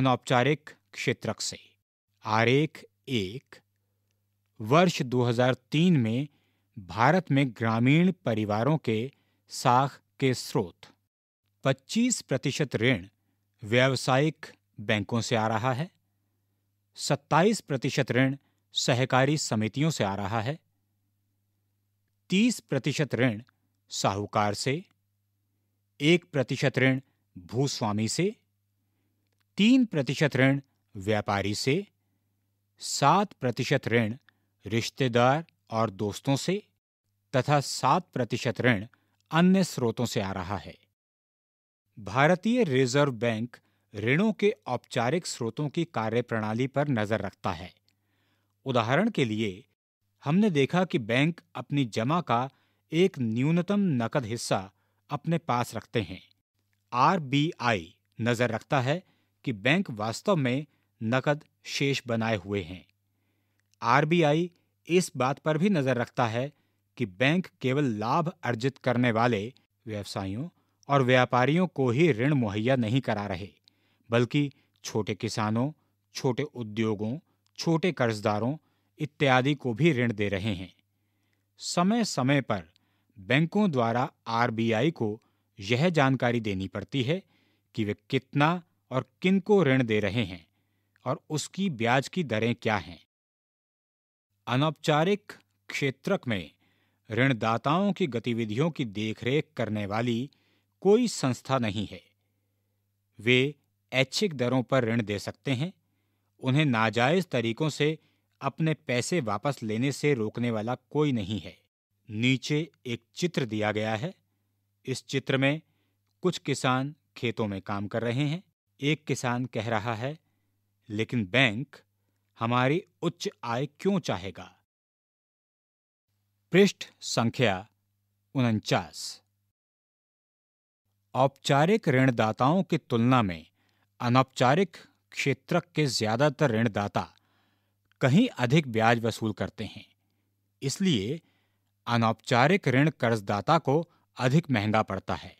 अनौपचारिक क्षेत्रक से आरेख एक वर्ष 2003 में भारत में ग्रामीण परिवारों के साख के स्रोत 25 प्रतिशत ऋण व्यावसायिक बैंकों से आ रहा है सत्ताईस प्रतिशत ऋण सहकारी समितियों से आ रहा है तीस प्रतिशत ऋण साहूकार से एक प्रतिशत ऋण भूस्वामी से तीन प्रतिशत ऋण व्यापारी से सात प्रतिशत ऋण रिश्तेदार और दोस्तों से तथा सात प्रतिशत ऋण अन्य स्रोतों से आ रहा है भारतीय रिजर्व बैंक ऋणों के औपचारिक स्रोतों की कार्यप्रणाली पर नजर रखता है उदाहरण के लिए हमने देखा कि बैंक अपनी जमा का एक न्यूनतम नकद हिस्सा अपने पास रखते हैं आरबीआई नजर रखता है कि बैंक वास्तव में नकद शेष बनाए हुए हैं आरबीआई इस बात पर भी नजर रखता है कि बैंक केवल लाभ अर्जित करने वाले व्यवसायियों और व्यापारियों को ही ऋण मुहैया नहीं करा रहे बल्कि छोटे किसानों छोटे उद्योगों छोटे कर्जदारों इत्यादि को भी ऋण दे रहे हैं समय समय पर बैंकों द्वारा आरबीआई को यह जानकारी देनी पड़ती है कि वे कितना और किन को ऋण दे रहे हैं और उसकी ब्याज की दरें क्या हैं अनौपचारिक क्षेत्रक में ऋणदाताओं की गतिविधियों की देखरेख करने वाली कोई संस्था नहीं है वे ऐच्छिक दरों पर ऋण दे सकते हैं उन्हें नाजायज तरीकों से अपने पैसे वापस लेने से रोकने वाला कोई नहीं है नीचे एक चित्र दिया गया है इस चित्र में कुछ किसान खेतों में काम कर रहे हैं एक किसान कह रहा है लेकिन बैंक हमारी उच्च आय क्यों चाहेगा पृष्ठ संख्या उनचास औपचारिक ऋणदाताओं की तुलना में अनौपचारिक क्षेत्र के ज्यादातर ऋणदाता कहीं अधिक ब्याज वसूल करते हैं इसलिए अनौपचारिक ऋण कर्जदाता को अधिक महंगा पड़ता है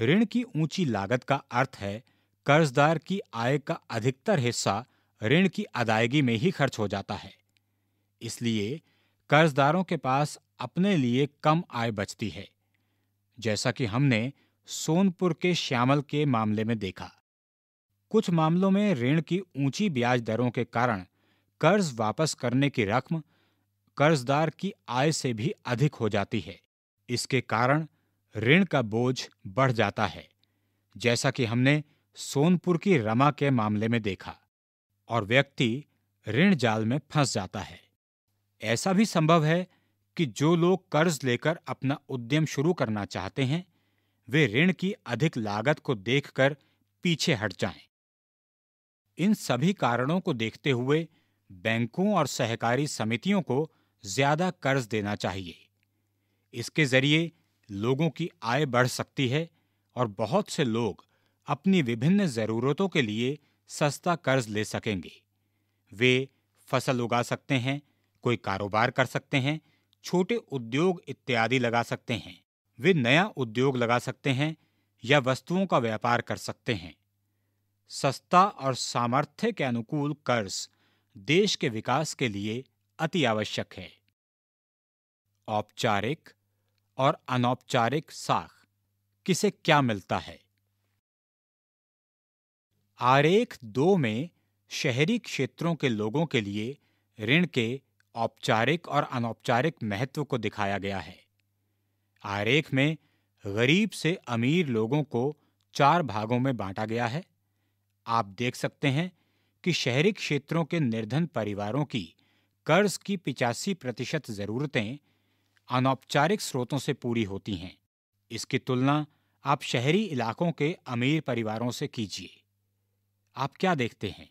ऋण की ऊंची लागत का अर्थ है कर्जदार की आय का अधिकतर हिस्सा ऋण की अदायगी में ही खर्च हो जाता है इसलिए कर्जदारों के पास अपने लिए कम आय बचती है जैसा कि हमने सोनपुर के श्यामल के मामले में देखा कुछ मामलों में ऋण की ऊंची ब्याज दरों के कारण कर्ज वापस करने की रकम कर्जदार की आय से भी अधिक हो जाती है इसके कारण ऋण का बोझ बढ़ जाता है जैसा कि हमने सोनपुर की रमा के मामले में देखा और व्यक्ति ऋण जाल में फंस जाता है ऐसा भी संभव है कि जो लोग कर्ज लेकर अपना उद्यम शुरू करना चाहते हैं वे ऋण की अधिक लागत को देखकर पीछे हट जाएं। इन सभी कारणों को देखते हुए बैंकों और सहकारी समितियों को ज्यादा कर्ज देना चाहिए इसके जरिए लोगों की आय बढ़ सकती है और बहुत से लोग अपनी विभिन्न जरूरतों के लिए सस्ता कर्ज ले सकेंगे वे फसल उगा सकते हैं कोई कारोबार कर सकते हैं छोटे उद्योग इत्यादि लगा सकते हैं वे नया उद्योग लगा सकते हैं या वस्तुओं का व्यापार कर सकते हैं सस्ता और सामर्थ्य के अनुकूल कर्ज देश के विकास के लिए अति आवश्यक है औपचारिक और अनौपचारिक साख किसे क्या मिलता है आरेख दो में शहरी क्षेत्रों के लोगों के लिए ऋण के औपचारिक और अनौपचारिक महत्व को दिखाया गया है आरेख में गरीब से अमीर लोगों को चार भागों में बांटा गया है आप देख सकते हैं कि शहरी क्षेत्रों के निर्धन परिवारों की कर्ज की पिचासी प्रतिशत जरूरतें अनौपचारिक स्रोतों से पूरी होती हैं इसकी तुलना आप शहरी इलाकों के अमीर परिवारों से कीजिए आप क्या देखते हैं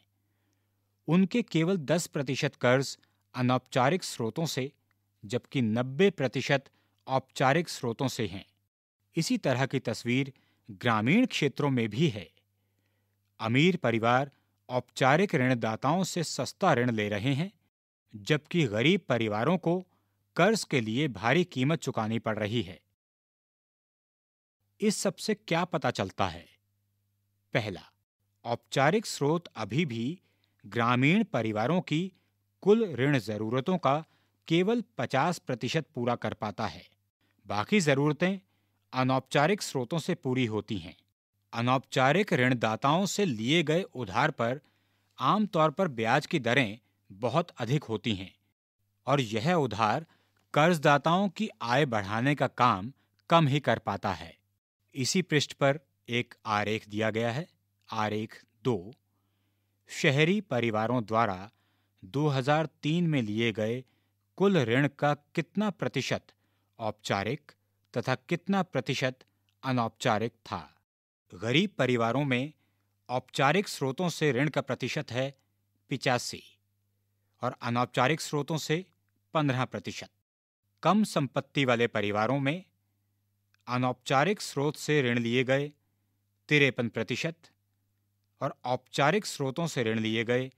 उनके केवल 10 प्रतिशत कर्ज अनौपचारिक स्रोतों से जबकि 90 प्रतिशत औपचारिक स्रोतों से हैं इसी तरह की तस्वीर ग्रामीण क्षेत्रों में भी है अमीर परिवार औपचारिक ऋणदाताओं से सस्ता ऋण ले रहे हैं जबकि गरीब परिवारों को कर्ज के लिए भारी कीमत चुकानी पड़ रही है इस सब से क्या पता चलता है पहला औपचारिक स्रोत अभी भी ग्रामीण परिवारों की कुल ऋण जरूरतों का केवल 50 प्रतिशत पूरा कर पाता है बाकी जरूरतें अनौपचारिक स्रोतों से पूरी होती हैं अनौपचारिक ऋणदाताओं से लिए गए उधार पर आमतौर पर ब्याज की दरें बहुत अधिक होती हैं और यह उधार कर्जदाताओं की आय बढ़ाने का काम कम ही कर पाता है इसी पृष्ठ पर एक आरेख दिया गया है आरेख दो शहरी परिवारों द्वारा 2003 में लिए गए कुल ऋण का कितना प्रतिशत औपचारिक तथा कितना प्रतिशत अनौपचारिक था गरीब परिवारों में औपचारिक स्रोतों से ऋण का प्रतिशत है पिचासी और अनौपचारिक स्रोतों से पंद्रह प्रतिशत कम संपत्ति वाले परिवारों में अनौपचारिक स्रोत से ऋण लिए गए तिरपन प्रतिशत और औपचारिक स्रोतों से ऋण लिए गए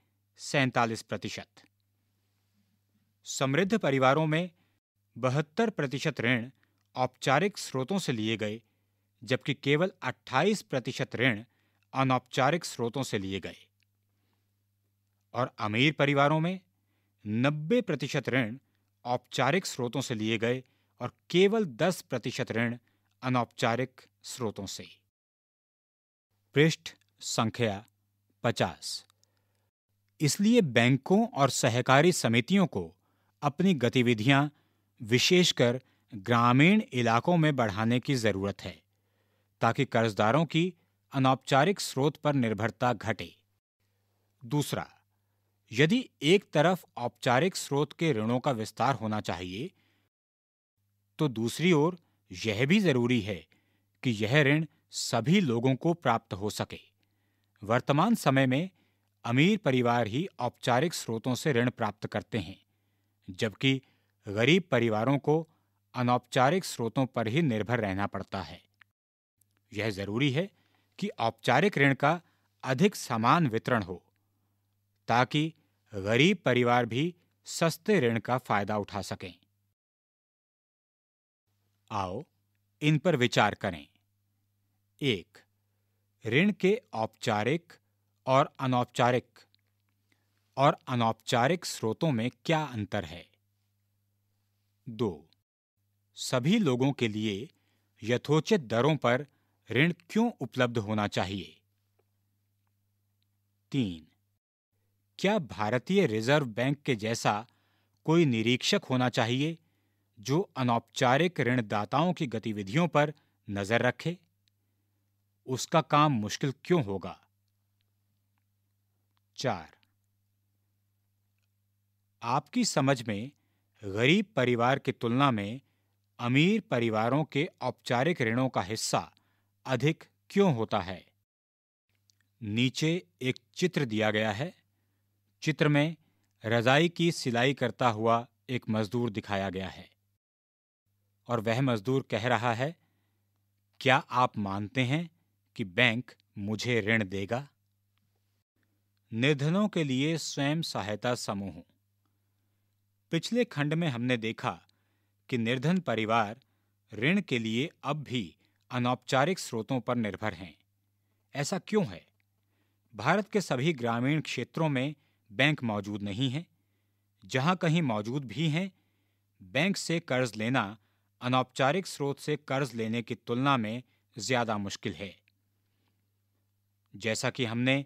सैंतालीस प्रतिशत समृद्ध परिवारों में बहत्तर प्रतिशत ऋण औपचारिक स्रोतों से लिए गए जबकि केवल 28 प्रतिशत ऋण अनौपचारिक स्रोतों से लिए गए और अमीर परिवारों में 90 प्रतिशत ऋण औपचारिक स्रोतों से लिए गए और केवल 10 प्रतिशत ऋण अनौपचारिक स्रोतों से पृष्ठ संख्या 50 इसलिए बैंकों और सहकारी समितियों को अपनी गतिविधियां विशेषकर ग्रामीण इलाकों में बढ़ाने की जरूरत है ताकि कर्जदारों की अनौपचारिक स्रोत पर निर्भरता घटे दूसरा यदि एक तरफ औपचारिक स्रोत के ऋणों का विस्तार होना चाहिए तो दूसरी ओर यह भी जरूरी है कि यह ऋण सभी लोगों को प्राप्त हो सके वर्तमान समय में अमीर परिवार ही औपचारिक स्रोतों से ऋण प्राप्त करते हैं जबकि गरीब परिवारों को अनौपचारिक स्रोतों पर ही निर्भर रहना पड़ता है यह जरूरी है कि औपचारिक ऋण का अधिक समान वितरण हो ताकि गरीब परिवार भी सस्ते ऋण का फायदा उठा सकें आओ इन पर विचार करें एक ऋण के औपचारिक और अनौपचारिक और अनौपचारिक स्रोतों में क्या अंतर है दो सभी लोगों के लिए यथोचित दरों पर ऋण क्यों उपलब्ध होना चाहिए तीन क्या भारतीय रिजर्व बैंक के जैसा कोई निरीक्षक होना चाहिए जो अनौपचारिक ऋणदाताओं की गतिविधियों पर नजर रखे उसका काम मुश्किल क्यों होगा चार आपकी समझ में गरीब परिवार की तुलना में अमीर परिवारों के औपचारिक ऋणों का हिस्सा अधिक क्यों होता है नीचे एक चित्र दिया गया है चित्र में रजाई की सिलाई करता हुआ एक मजदूर दिखाया गया है और वह मजदूर कह रहा है क्या आप मानते हैं कि बैंक मुझे ऋण देगा निर्धनों के लिए स्वयं सहायता समूह पिछले खंड में हमने देखा कि निर्धन परिवार ऋण के लिए अब भी अनौपचारिक स्रोतों पर निर्भर हैं ऐसा क्यों है भारत के सभी ग्रामीण क्षेत्रों में बैंक मौजूद नहीं हैं जहां कहीं मौजूद भी हैं बैंक से कर्ज लेना अनौपचारिक स्रोत से कर्ज लेने की तुलना में ज्यादा मुश्किल है जैसा कि हमने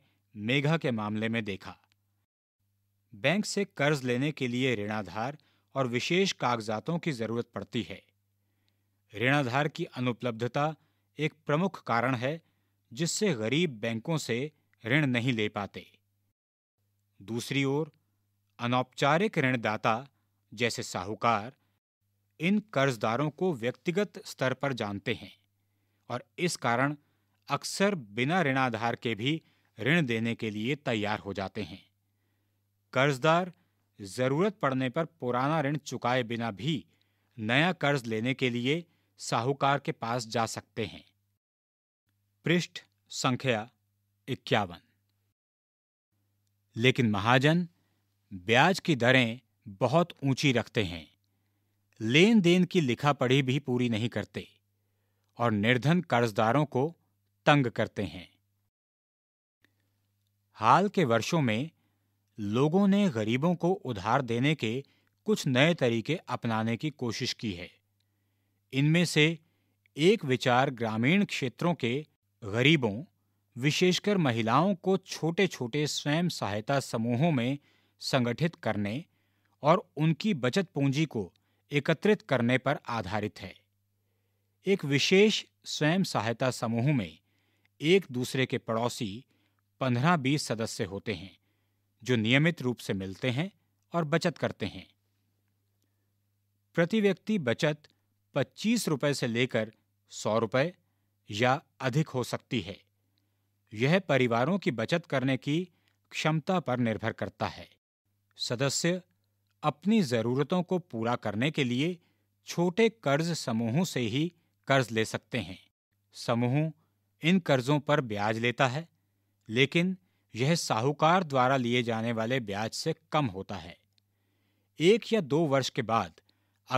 मेघा के मामले में देखा बैंक से कर्ज लेने के लिए ऋणाधार और विशेष कागजातों की जरूरत पड़ती है ऋणाधार की अनुपलब्धता एक प्रमुख कारण है जिससे गरीब बैंकों से ऋण नहीं ले पाते दूसरी ओर अनौपचारिक ऋणदाता जैसे साहूकार इन कर्जदारों को व्यक्तिगत स्तर पर जानते हैं और इस कारण अक्सर बिना ऋणाधार के भी ऋण देने के लिए तैयार हो जाते हैं कर्जदार जरूरत पड़ने पर पुराना ऋण चुकाए बिना भी नया कर्ज लेने के लिए साहूकार के पास जा सकते हैं पृष्ठ संख्या इक्यावन लेकिन महाजन ब्याज की दरें बहुत ऊंची रखते हैं लेन देन की लिखा पढ़ी भी पूरी नहीं करते और निर्धन कर्जदारों को तंग करते हैं हाल के वर्षों में लोगों ने गरीबों को उधार देने के कुछ नए तरीके अपनाने की कोशिश की है इनमें से एक विचार ग्रामीण क्षेत्रों के गरीबों विशेषकर महिलाओं को छोटे छोटे स्वयं सहायता समूहों में संगठित करने और उनकी बचत पूंजी को एकत्रित करने पर आधारित है एक विशेष स्वयं सहायता समूह में एक दूसरे के पड़ोसी पंद्रह बीस सदस्य होते हैं जो नियमित रूप से मिलते हैं और बचत करते हैं प्रति व्यक्ति बचत पच्चीस रुपए से लेकर सौ रुपए या अधिक हो सकती है यह परिवारों की बचत करने की क्षमता पर निर्भर करता है सदस्य अपनी जरूरतों को पूरा करने के लिए छोटे कर्ज समूहों से ही कर्ज ले सकते हैं समूह इन कर्जों पर ब्याज लेता है लेकिन यह साहूकार द्वारा लिए जाने वाले ब्याज से कम होता है एक या दो वर्ष के बाद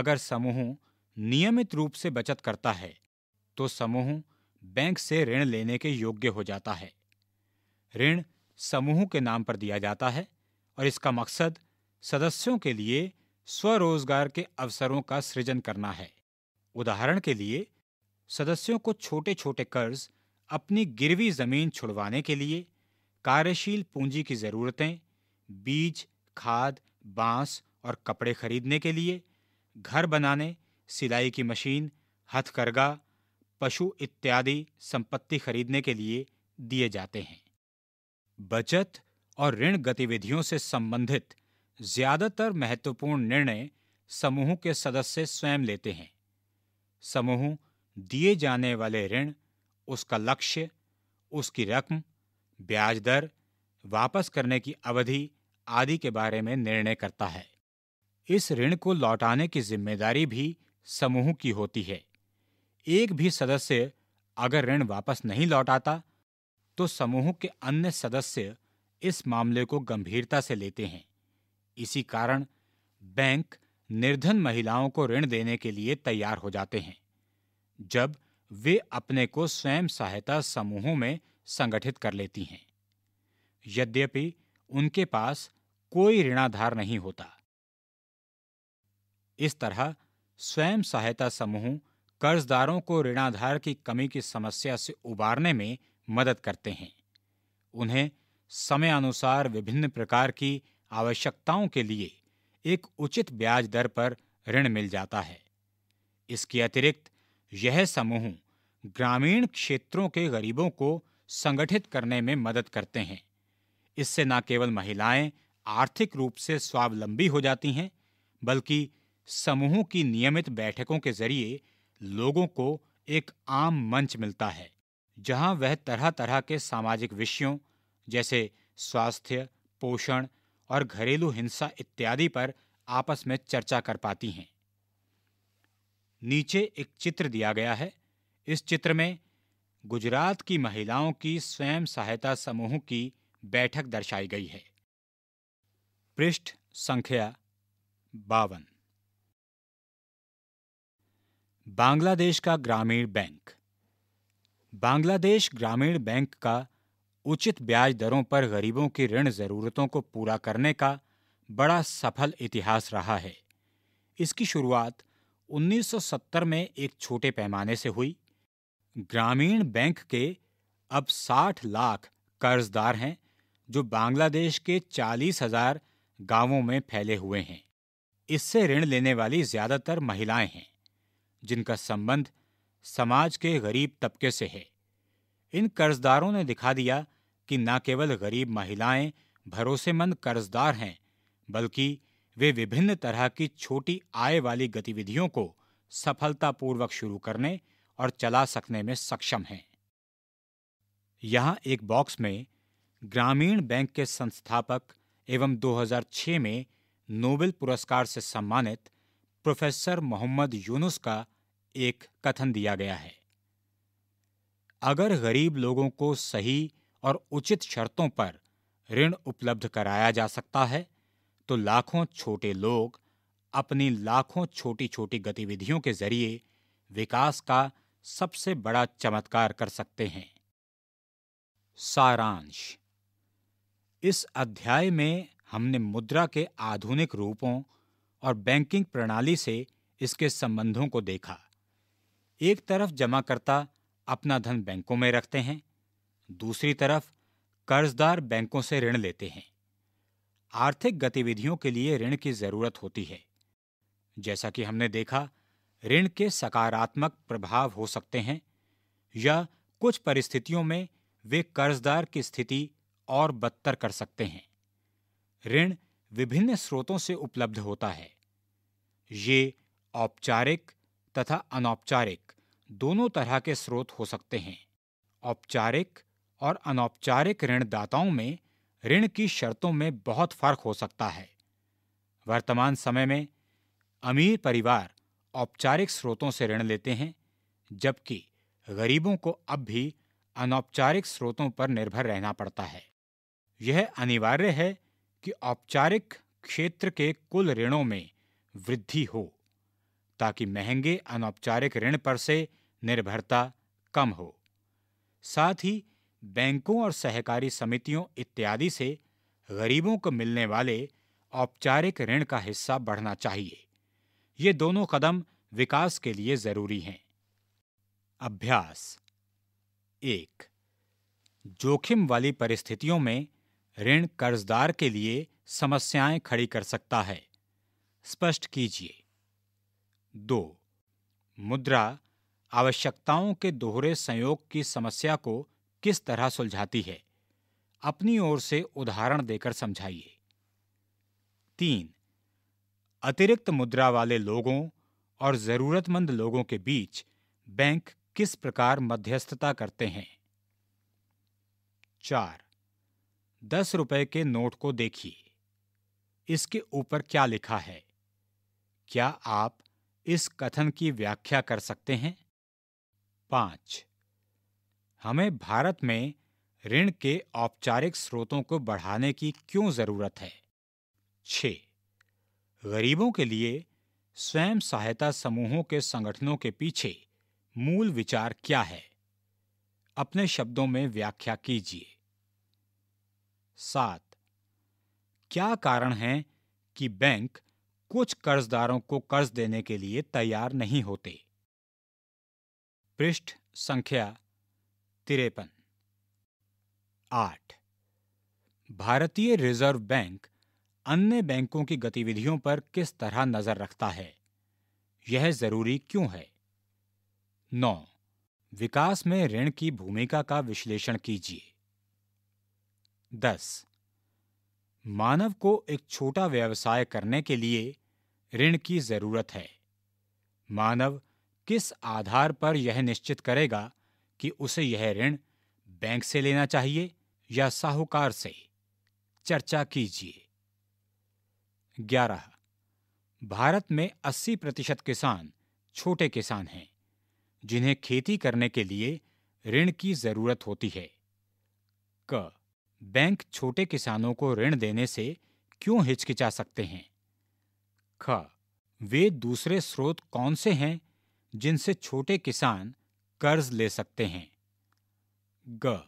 अगर समूह नियमित रूप से बचत करता है तो समूह बैंक से ऋण लेने के योग्य हो जाता है ऋण समूह के नाम पर दिया जाता है और इसका मकसद सदस्यों के लिए स्वरोजगार के अवसरों का सृजन करना है उदाहरण के लिए सदस्यों को छोटे छोटे कर्ज अपनी गिरवी जमीन छुड़वाने के लिए कार्यशील पूंजी की जरूरतें बीज खाद बांस और कपड़े खरीदने के लिए घर बनाने सिलाई की मशीन हथकरघा पशु इत्यादि संपत्ति खरीदने के लिए दिए जाते हैं बचत और ऋण गतिविधियों से संबंधित ज्यादातर महत्वपूर्ण निर्णय समूह के सदस्य स्वयं लेते हैं समूह दिए जाने वाले ऋण उसका लक्ष्य उसकी रकम ब्याज दर वापस करने की अवधि आदि के बारे में निर्णय करता है इस ऋण को लौटाने की जिम्मेदारी भी समूह की होती है एक भी सदस्य अगर ऋण वापस नहीं लौटाता तो समूह के अन्य सदस्य इस मामले को गंभीरता से लेते हैं इसी कारण बैंक निर्धन महिलाओं को ऋण देने के लिए तैयार हो जाते हैं जब वे अपने को स्वयं सहायता समूहों में संगठित कर लेती हैं यद्यपि उनके पास कोई ऋणाधार नहीं होता इस तरह स्वयं सहायता समूह कर्जदारों को ऋणाधार की कमी की समस्या से उबारने में मदद करते हैं उन्हें समय अनुसार विभिन्न प्रकार की आवश्यकताओं के लिए एक उचित ब्याज दर पर ऋण मिल जाता है इसके अतिरिक्त यह समूह ग्रामीण क्षेत्रों के गरीबों को संगठित करने में मदद करते हैं इससे न केवल महिलाएं आर्थिक रूप से स्वावलंबी हो जाती हैं बल्कि समूहों की नियमित बैठकों के जरिए लोगों को एक आम मंच मिलता है जहां वह तरह तरह के सामाजिक विषयों जैसे स्वास्थ्य पोषण और घरेलू हिंसा इत्यादि पर आपस में चर्चा कर पाती हैं नीचे एक चित्र दिया गया है इस चित्र में गुजरात की महिलाओं की स्वयं सहायता समूह की बैठक दर्शाई गई है पृष्ठ संख्या बावन बांग्लादेश का ग्रामीण बैंक बांग्लादेश ग्रामीण बैंक का उचित ब्याज दरों पर गरीबों की ऋण ज़रूरतों को पूरा करने का बड़ा सफल इतिहास रहा है इसकी शुरुआत 1970 में एक छोटे पैमाने से हुई ग्रामीण बैंक के अब 60 लाख कर्जदार हैं जो बांग्लादेश के चालीस हजार गांवों में फैले हुए हैं इससे ऋण लेने वाली ज़्यादातर महिलाएं हैं जिनका संबंध समाज के गरीब तबके से है इन कर्जदारों ने दिखा दिया कि न केवल गरीब महिलाएं भरोसेमंद कर्जदार हैं बल्कि वे विभिन्न तरह की छोटी आय वाली गतिविधियों को सफलतापूर्वक शुरू करने और चला सकने में सक्षम हैं यहाँ एक बॉक्स में ग्रामीण बैंक के संस्थापक एवं 2006 में नोबेल पुरस्कार से सम्मानित प्रोफेसर मोहम्मद यूनुस का एक कथन दिया गया है अगर गरीब लोगों को सही और उचित शर्तों पर ऋण उपलब्ध कराया जा सकता है तो लाखों छोटे लोग अपनी लाखों छोटी छोटी गतिविधियों के जरिए विकास का सबसे बड़ा चमत्कार कर सकते हैं सारांश इस अध्याय में हमने मुद्रा के आधुनिक रूपों और बैंकिंग प्रणाली से इसके संबंधों को देखा एक तरफ जमाकर्ता अपना धन बैंकों में रखते हैं दूसरी तरफ कर्जदार बैंकों से ऋण लेते हैं आर्थिक गतिविधियों के लिए ऋण की जरूरत होती है जैसा कि हमने देखा ऋण के सकारात्मक प्रभाव हो सकते हैं या कुछ परिस्थितियों में वे कर्जदार की स्थिति और बदतर कर सकते हैं ऋण विभिन्न स्रोतों से उपलब्ध होता है ये औपचारिक तथा अनौपचारिक दोनों तरह के स्रोत हो सकते हैं औपचारिक और अनौपचारिक ऋणदाताओं में ऋण की शर्तों में बहुत फर्क हो सकता है वर्तमान समय में अमीर परिवार औपचारिक स्रोतों से ऋण लेते हैं जबकि गरीबों को अब भी अनौपचारिक स्रोतों पर निर्भर रहना पड़ता है यह अनिवार्य है कि औपचारिक क्षेत्र के कुल ऋणों में वृद्धि हो ताकि महंगे अनौपचारिक ऋण पर से निर्भरता कम हो साथ ही बैंकों और सहकारी समितियों इत्यादि से गरीबों को मिलने वाले औपचारिक ऋण का हिस्सा बढ़ना चाहिए ये दोनों कदम विकास के लिए जरूरी हैं अभ्यास एक जोखिम वाली परिस्थितियों में ऋण कर्जदार के लिए समस्याएं खड़ी कर सकता है स्पष्ट कीजिए दो मुद्रा आवश्यकताओं के दोहरे संयोग की समस्या को किस तरह सुलझाती है अपनी ओर से उदाहरण देकर समझाइए तीन अतिरिक्त मुद्रा वाले लोगों और जरूरतमंद लोगों के बीच बैंक किस प्रकार मध्यस्थता करते हैं चार दस रुपए के नोट को देखिए इसके ऊपर क्या लिखा है क्या आप इस कथन की व्याख्या कर सकते हैं पांच हमें भारत में ऋण के औपचारिक स्रोतों को बढ़ाने की क्यों जरूरत है छ गरीबों के लिए स्वयं सहायता समूहों के संगठनों के पीछे मूल विचार क्या है अपने शब्दों में व्याख्या कीजिए सात क्या कारण है कि बैंक कुछ कर्जदारों को कर्ज देने के लिए तैयार नहीं होते पृष्ठ संख्या तिरपन आठ भारतीय रिजर्व बैंक अन्य बैंकों की गतिविधियों पर किस तरह नजर रखता है यह जरूरी क्यों है नौ विकास में ऋण की भूमिका का विश्लेषण कीजिए दस मानव को एक छोटा व्यवसाय करने के लिए ऋण की जरूरत है मानव किस आधार पर यह निश्चित करेगा कि उसे यह ऋण बैंक से लेना चाहिए या साहूकार से चर्चा कीजिए ग्यारह भारत में 80 प्रतिशत किसान छोटे किसान हैं जिन्हें खेती करने के लिए ऋण की जरूरत होती है क बैंक छोटे किसानों को ऋण देने से क्यों हिचकिचा सकते हैं ख वे दूसरे स्रोत कौन से हैं जिनसे छोटे किसान कर्ज ले सकते हैं ग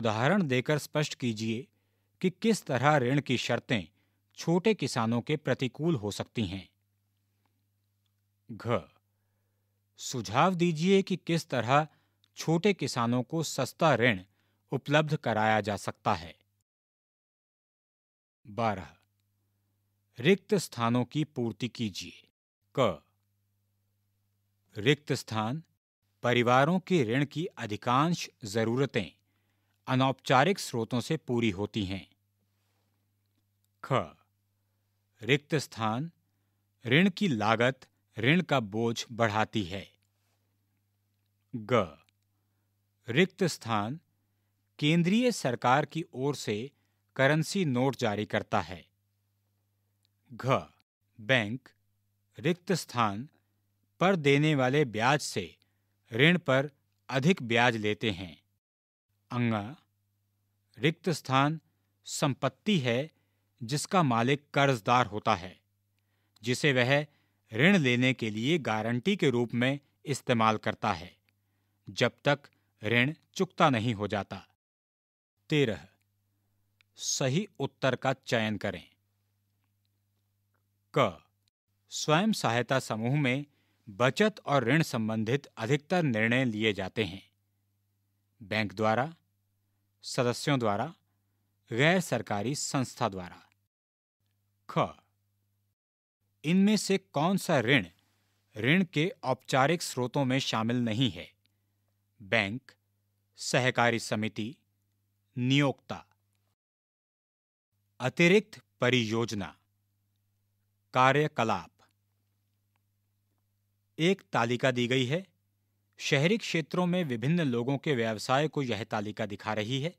उदाहरण देकर स्पष्ट कीजिए कि किस तरह ऋण की शर्तें छोटे किसानों के प्रतिकूल हो सकती हैं घ सुझाव दीजिए कि किस तरह छोटे किसानों को सस्ता ऋण उपलब्ध कराया जा सकता है बारह रिक्त स्थानों की पूर्ति कीजिए क रिक्त स्थान परिवारों के ऋण की अधिकांश जरूरतें अनौपचारिक स्रोतों से पूरी होती हैं ख रिक्त स्थान ऋण की लागत ऋण का बोझ बढ़ाती है ग रिक्त स्थान केंद्रीय सरकार की ओर से करेंसी नोट जारी करता है घ बैंक रिक्त स्थान पर देने वाले ब्याज से ऋण पर अधिक ब्याज लेते हैं अंगा रिक्त स्थान संपत्ति है जिसका मालिक कर्जदार होता है जिसे वह ऋण लेने के लिए गारंटी के रूप में इस्तेमाल करता है जब तक ऋण चुकता नहीं हो जाता तेरह सही उत्तर का चयन करें क स्वयं सहायता समूह में बचत और ऋण संबंधित अधिकतर निर्णय लिए जाते हैं बैंक द्वारा सदस्यों द्वारा गैर सरकारी संस्था द्वारा ख इनमें से कौन सा ऋण ऋण के औपचारिक स्रोतों में शामिल नहीं है बैंक सहकारी समिति नियोक्ता अतिरिक्त परियोजना कार्यकलाप एक तालिका दी गई है शहरी क्षेत्रों में विभिन्न लोगों के व्यवसाय को यह तालिका दिखा रही है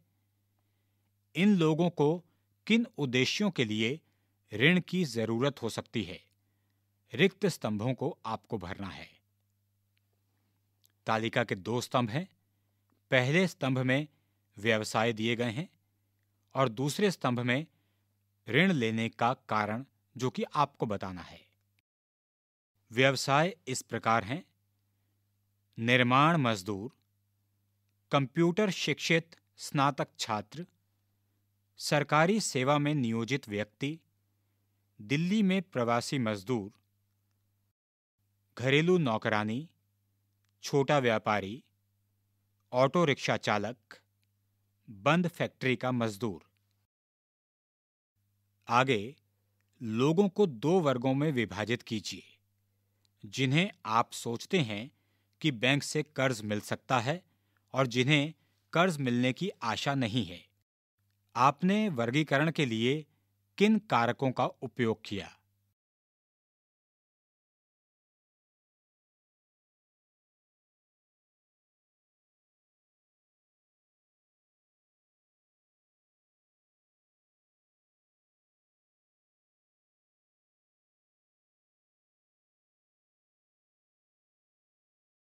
इन लोगों को किन उद्देश्यों के लिए ऋण की जरूरत हो सकती है रिक्त स्तंभों को आपको भरना है तालिका के दो स्तंभ हैं पहले स्तंभ में व्यवसाय दिए गए हैं और दूसरे स्तंभ में ऋण लेने का कारण जो कि आपको बताना है व्यवसाय इस प्रकार हैं निर्माण मजदूर कंप्यूटर शिक्षित स्नातक छात्र सरकारी सेवा में नियोजित व्यक्ति दिल्ली में प्रवासी मजदूर घरेलू नौकरानी छोटा व्यापारी ऑटो रिक्शा चालक बंद फैक्ट्री का मजदूर आगे लोगों को दो वर्गों में विभाजित कीजिए जिन्हें आप सोचते हैं कि बैंक से कर्ज मिल सकता है और जिन्हें कर्ज मिलने की आशा नहीं है आपने वर्गीकरण के लिए किन कारकों का उपयोग किया